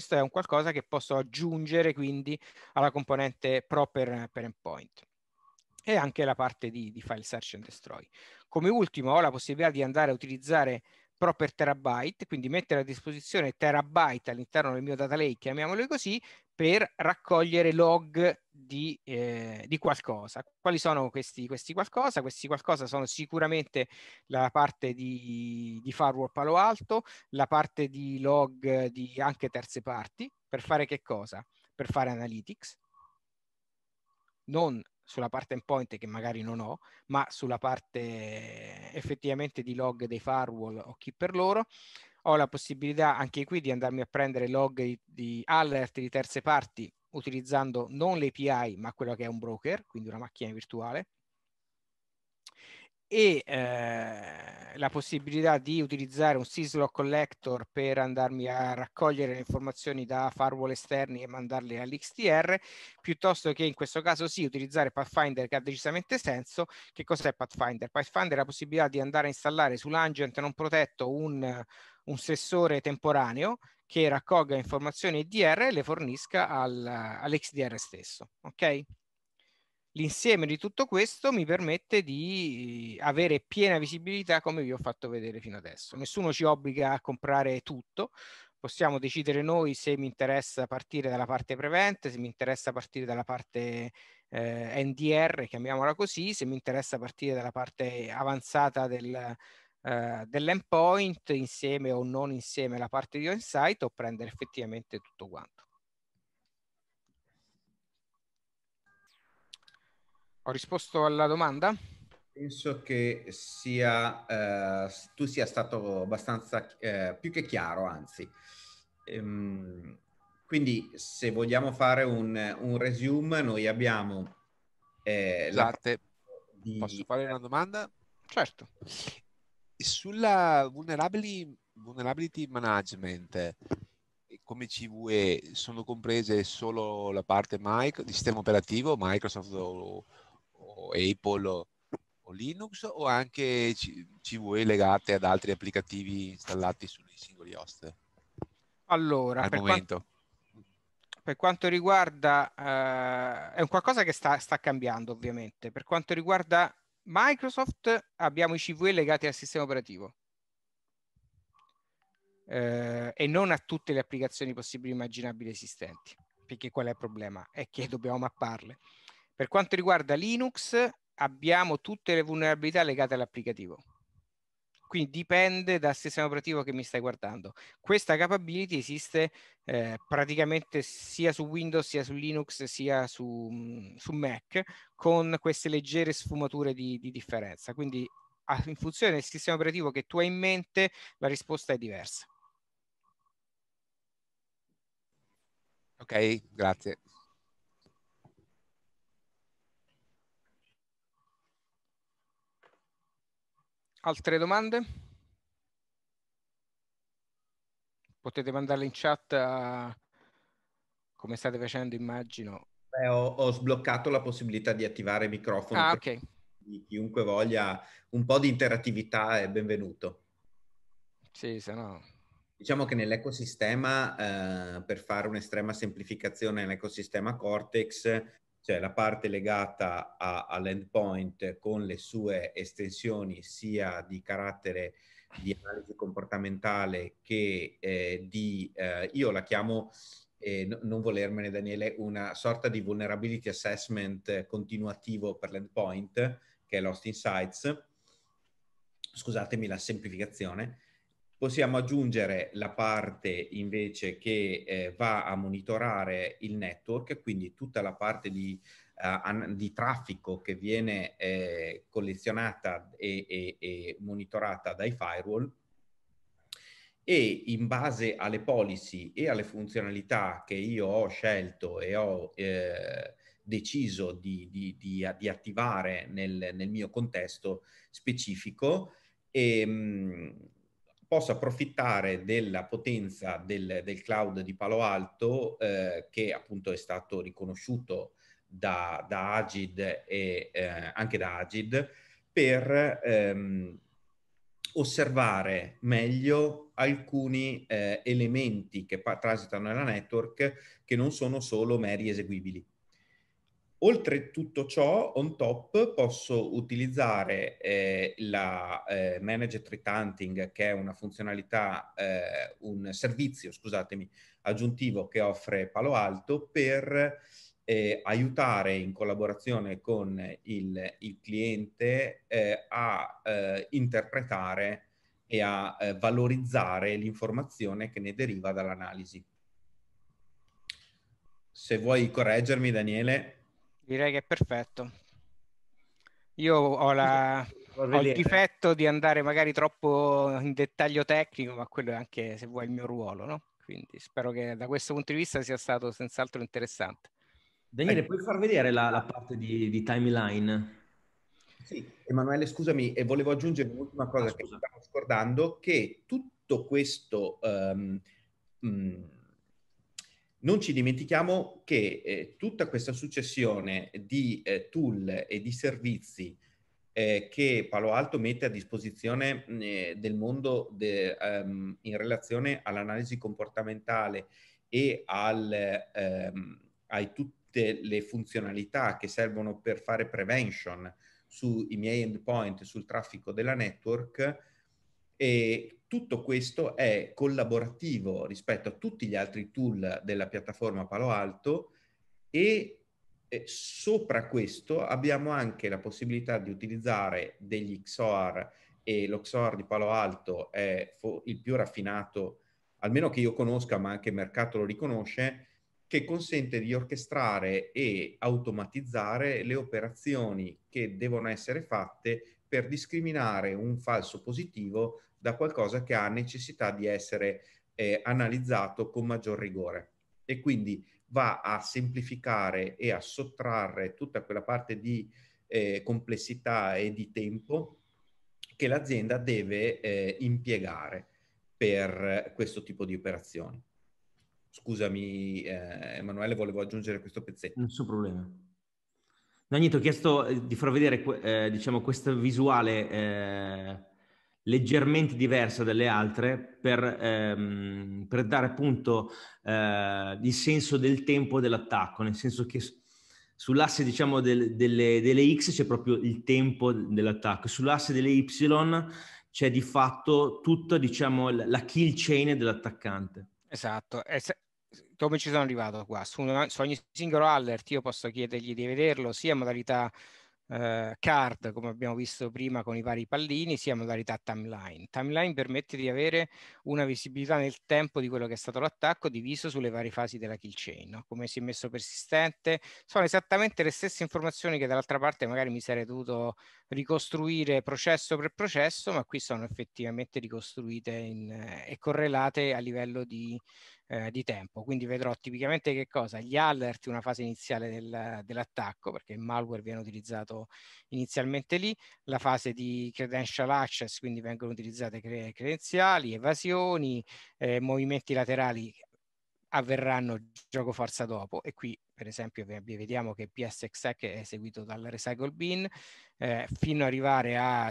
questo è un qualcosa che posso aggiungere quindi alla componente pro per, endpoint e anche la parte di, di file search and destroy. Come ultimo ho la possibilità di andare a utilizzare pro per terabyte, quindi mettere a disposizione terabyte all'interno del mio data lake, chiamiamolo così, per raccogliere log di, eh, di qualcosa. Quali sono questi, questi, qualcosa? Questi qualcosa sono sicuramente la parte di, di firewall palo alto, la parte di log di anche terze parti, per fare che cosa? Per fare analytics, non sulla parte endpoint che magari non ho, ma sulla parte effettivamente di log dei firewall o chi per loro, ho la possibilità anche qui di andarmi a prendere log di, di alert di terze parti utilizzando non l'API ma quello che è un broker, quindi una macchina virtuale e eh, la possibilità di utilizzare un syslog collector per andarmi a raccogliere le informazioni da firewall esterni e mandarle all'XTR piuttosto che in questo caso sì utilizzare Pathfinder che ha decisamente senso che cos'è Pathfinder? Pathfinder è la possibilità di andare a installare sull'angent non protetto un un sensore temporaneo che raccolga informazioni IDR e le fornisca al, all'XDR stesso. Ok? L'insieme di tutto questo mi permette di avere piena visibilità come vi ho fatto vedere fino adesso. Nessuno ci obbliga a comprare tutto, possiamo decidere noi se mi interessa partire dalla parte prevente, se mi interessa partire dalla parte eh, NDR, chiamiamola così, se mi interessa partire dalla parte avanzata del, eh, dell'endpoint insieme o non insieme alla parte di on-site o prendere effettivamente tutto quanto. Ho risposto alla domanda? Penso che sia, eh, tu sia stato abbastanza eh, più che chiaro, anzi. Ehm, quindi se vogliamo fare un, un resume, noi abbiamo... Eh, Scusate, di... posso fare una domanda? Certo sulla vulnerability management come CVE sono comprese solo la parte micro, di sistema operativo, Microsoft o, o Apple o, o, Linux o anche CVE legate ad altri applicativi installati sui singoli host? Allora, al per momento. Quanto per quanto riguarda, eh, è un qualcosa che sta, sta, cambiando ovviamente, per quanto riguarda Microsoft abbiamo i CVE legati al sistema operativo eh, e non a tutte le applicazioni possibili e immaginabili esistenti, perché qual è il problema? È che *laughs* dobbiamo mapparle. Per quanto riguarda Linux abbiamo tutte le vulnerabilità legate all'applicativo quindi dipende dal sistema operativo che mi stai guardando. Questa capability esiste eh, praticamente sia su Windows, sia su Linux, sia su, su Mac, con queste leggere sfumature di, di differenza. Quindi in funzione del sistema operativo che tu hai in mente, la risposta è diversa. Ok, grazie. Altre domande? Potete mandarle in chat a... Eh, come state facendo, immagino. Beh, ho, ho, sbloccato la possibilità di attivare microfono. Ah, ok. Chiunque voglia un po' di interattività è benvenuto. Sì, se no... Diciamo che nell'ecosistema, eh, per fare un'estrema semplificazione nell'ecosistema Cortex, cioè la parte legata all'endpoint con le sue estensioni sia di carattere di analisi comportamentale che eh, di, eh, io la chiamo, eh, no, non volermene Daniele, una sorta di vulnerability assessment continuativo per l'endpoint, che è Lost Insights, scusatemi la semplificazione, Possiamo aggiungere la parte invece che eh, va a monitorare il network, quindi tutta la parte di, uh, di traffico che viene eh, collezionata e, e, e monitorata dai firewall e in base alle policy e alle funzionalità che io ho scelto e ho eh, deciso di, di, di, di attivare nel, nel, mio contesto specifico, e, ehm, mh, posso approfittare della potenza del, del cloud di Palo Alto eh, che appunto è stato riconosciuto da, da Agid e eh, anche da Agid per ehm, osservare meglio alcuni eh, elementi che pa- transitano nella network che non sono solo meri eseguibili. Oltre tutto ciò, on top posso utilizzare eh, la eh, Manage Threat Hunting, che è una funzionalità, eh, un servizio, scusatemi, aggiuntivo che offre Palo Alto per eh, aiutare in collaborazione con il, il cliente eh, a eh, interpretare e a valorizzare l'informazione che ne deriva dall'analisi. Se vuoi correggermi, Daniele. Direi che è perfetto. Io ho, la, ho il difetto di andare magari troppo in dettaglio tecnico, ma quello è anche, se vuoi, il mio ruolo, no? Quindi spero che da questo punto di vista sia stato senz'altro interessante. Daniele, puoi far vedere la, la parte di, di, timeline? Sì, Emanuele, scusami, e volevo aggiungere un'ultima cosa ah, che stavo scordando, che tutto questo... Um, mh, non ci dimentichiamo che eh, tutta questa successione di eh, tool e di servizi eh, che Palo Alto mette a disposizione eh, del mondo de, um, in relazione all'analisi comportamentale e al, um, ai tutte le funzionalità che servono per fare prevention sui miei endpoint, sul traffico della network, e tutto questo è collaborativo rispetto a tutti gli altri tool della piattaforma Palo Alto e sopra questo abbiamo anche la possibilità di utilizzare degli XOR e lo XOR di Palo Alto è il più raffinato, almeno che io conosca, ma anche il mercato lo riconosce, che consente di orchestrare e automatizzare le operazioni che devono essere fatte per discriminare un falso positivo da qualcosa che ha necessità di essere eh, analizzato con maggior rigore e quindi va a semplificare e a sottrarre tutta quella parte di eh, complessità e di tempo che l'azienda deve eh, impiegare per questo tipo di operazioni. Scusami eh, Emanuele, volevo aggiungere questo pezzetto. Nessun problema. No, niente, ho chiesto eh, di far vedere eh, diciamo, questa visuale eh, leggermente diversa dalle altre per, ehm, per dare appunto eh, il senso del tempo dell'attacco, nel senso che sull'asse diciamo, del, delle, delle, X c'è proprio il tempo dell'attacco, sull'asse delle Y c'è di fatto tutta diciamo, la kill chain dell'attaccante. Esatto, come ci sono arrivato qua? Su, una, su ogni singolo alert io posso chiedergli di vederlo sia in modalità eh, card, come abbiamo visto prima con i vari pallini, sia in modalità timeline. Timeline permette di avere una visibilità nel tempo di quello che è stato l'attacco diviso sulle varie fasi della kill chain, no? come si è messo persistente. Sono esattamente le stesse informazioni che dall'altra parte magari mi sarei dovuto ricostruire processo per processo, ma qui sono effettivamente ricostruite in, eh, e correlate a livello di eh, di tempo. Quindi vedrò tipicamente che cosa? Gli alert, una fase iniziale del, dell'attacco, perché il malware viene utilizzato inizialmente lì, la fase di credential access, quindi vengono utilizzate cre- credenziali, evasioni, eh, movimenti laterali avverranno gioco forza dopo e qui per esempio vediamo che PSXEC è eseguito dal recycle bin eh, fino ad arrivare a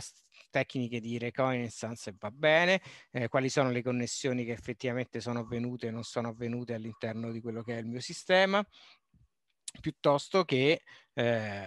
tecniche di reconnaissance va bene, eh, quali sono le connessioni che effettivamente sono avvenute e non sono avvenute all'interno di quello che è il mio sistema, piuttosto che eh,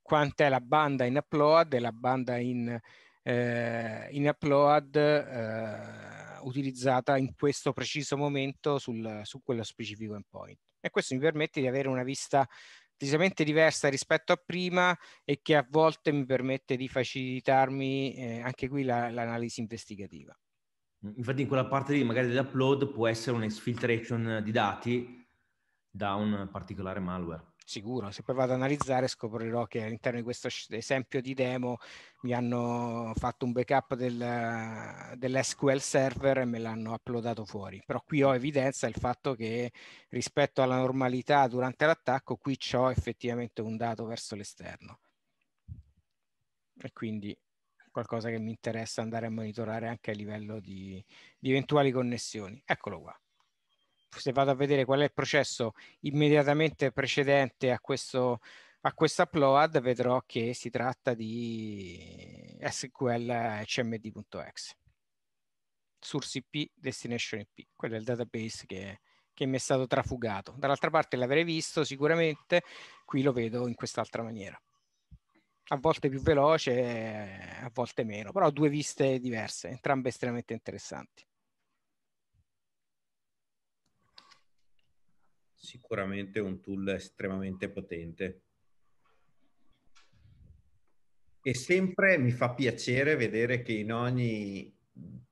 quant'è la banda in upload e la banda in, eh, in upload eh, utilizzata in questo preciso momento sul, su quello specifico endpoint. E questo mi permette di avere una vista decisamente diversa rispetto a prima e che a volte mi permette di facilitarmi eh, anche qui la, l'analisi investigativa. Mm, infatti in quella parte lì magari dell'upload può essere un'exfiltration di dati da un particolare malware sicuro. Se poi vado ad analizzare scoprirò che all'interno di questo esempio di demo mi hanno fatto un backup del, dell'SQL server e me l'hanno uploadato fuori. Però qui ho evidenza il fatto che rispetto alla normalità durante l'attacco, qui ho effettivamente un dato verso l'esterno. E quindi qualcosa che mi interessa andare a monitorare anche a livello di, di eventuali connessioni. Eccolo qua se vado a vedere qual è il processo immediatamente precedente a questo a questo upload vedrò che si tratta di SQL cmd.exe source IP destination IP quello è il database che, che mi è stato trafugato dall'altra parte l'avrei visto sicuramente qui lo vedo in quest'altra maniera a volte più veloce a volte meno però due viste diverse entrambe estremamente interessanti sicuramente un tool estremamente potente. E sempre mi fa piacere vedere che in ogni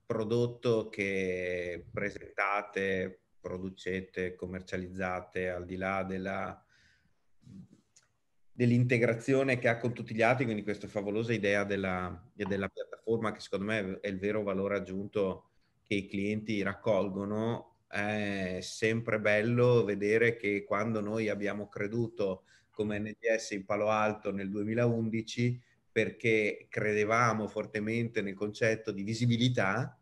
prodotto che presentate, producete, commercializzate, al di là della, dell'integrazione che ha con tutti gli altri, quindi questa favolosa idea della, della piattaforma che secondo me è il vero valore aggiunto che i clienti raccolgono, è sempre bello vedere che quando noi abbiamo creduto come NDS in Palo Alto nel 2011 perché credevamo fortemente nel concetto di visibilità,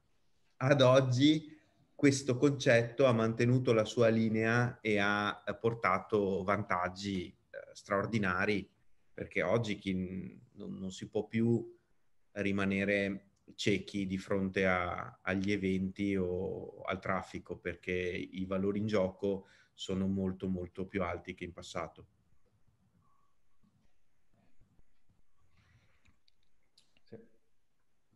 ad oggi questo concetto ha mantenuto la sua linea e ha eh, portato vantaggi eh, straordinari, perché oggi non, non si può più rimanere ciechi di fronte a, agli eventi o al traffico perché i valori in gioco sono molto molto più alti che in passato.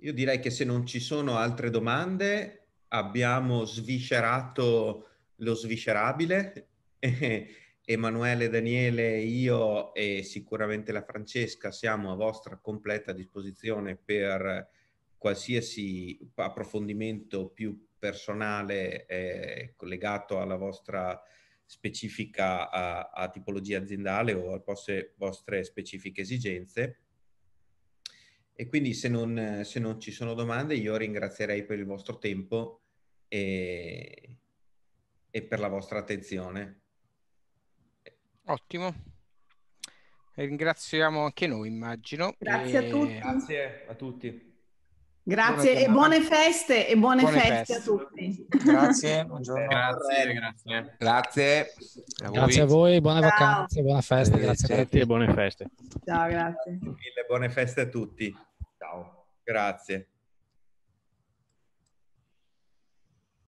Io direi che se non ci sono altre domande abbiamo sviscerato lo sviscerabile. *laughs* Emanuele, Daniele, io e sicuramente la Francesca siamo a vostra completa disposizione per qualsiasi approfondimento più personale eh, collegato alla vostra specifica a, a tipologia aziendale o alle vostre, vostre specifiche esigenze. E quindi se non, se non, ci sono domande io ringrazierei per il vostro tempo e, e per la vostra attenzione. Ottimo. Ringraziamo anche noi, immagino. Grazie e... a tutti. Grazie a tutti. Grazie buona e buone feste e buone, buone feste, feste, a tutti. Grazie, *laughs* buongiorno. Grazie, grazie. Grazie. A grazie a voi, buone Ciao. vacanze, buone feste, grazie, eh, grazie a certo. tutti e buone feste. Ciao, grazie. grazie mille, buone feste a tutti. Ciao. Grazie.